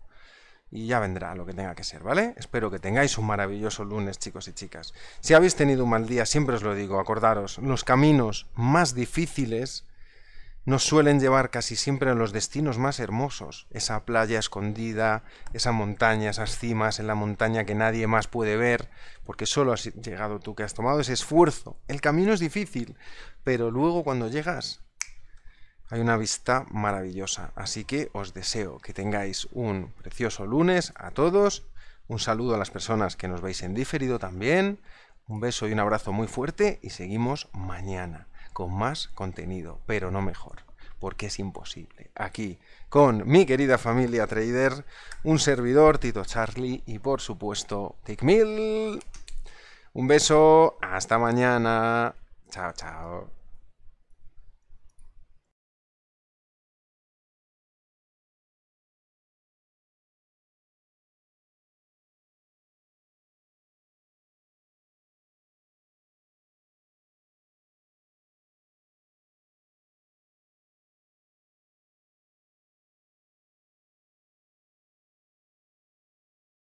Y ya vendrá lo que tenga que ser, ¿vale? Espero que tengáis un maravilloso lunes, chicos y chicas. Si habéis tenido un mal día, siempre os lo digo, acordaros, los caminos más difíciles nos suelen llevar casi siempre a los destinos más hermosos, esa playa escondida, esa montaña, esas cimas en la montaña que nadie más puede ver, porque solo has llegado tú que has tomado ese esfuerzo. El camino es difícil, pero luego cuando llegas hay una vista maravillosa. Así que os deseo que tengáis un precioso lunes a todos, un saludo a las personas que nos veis en diferido también, un beso y un abrazo muy fuerte y seguimos mañana más contenido, pero no mejor, porque es imposible. Aquí, con mi querida familia trader, un servidor, Tito Charlie, y por supuesto, Tickmill. Un beso, hasta mañana. Chao, chao.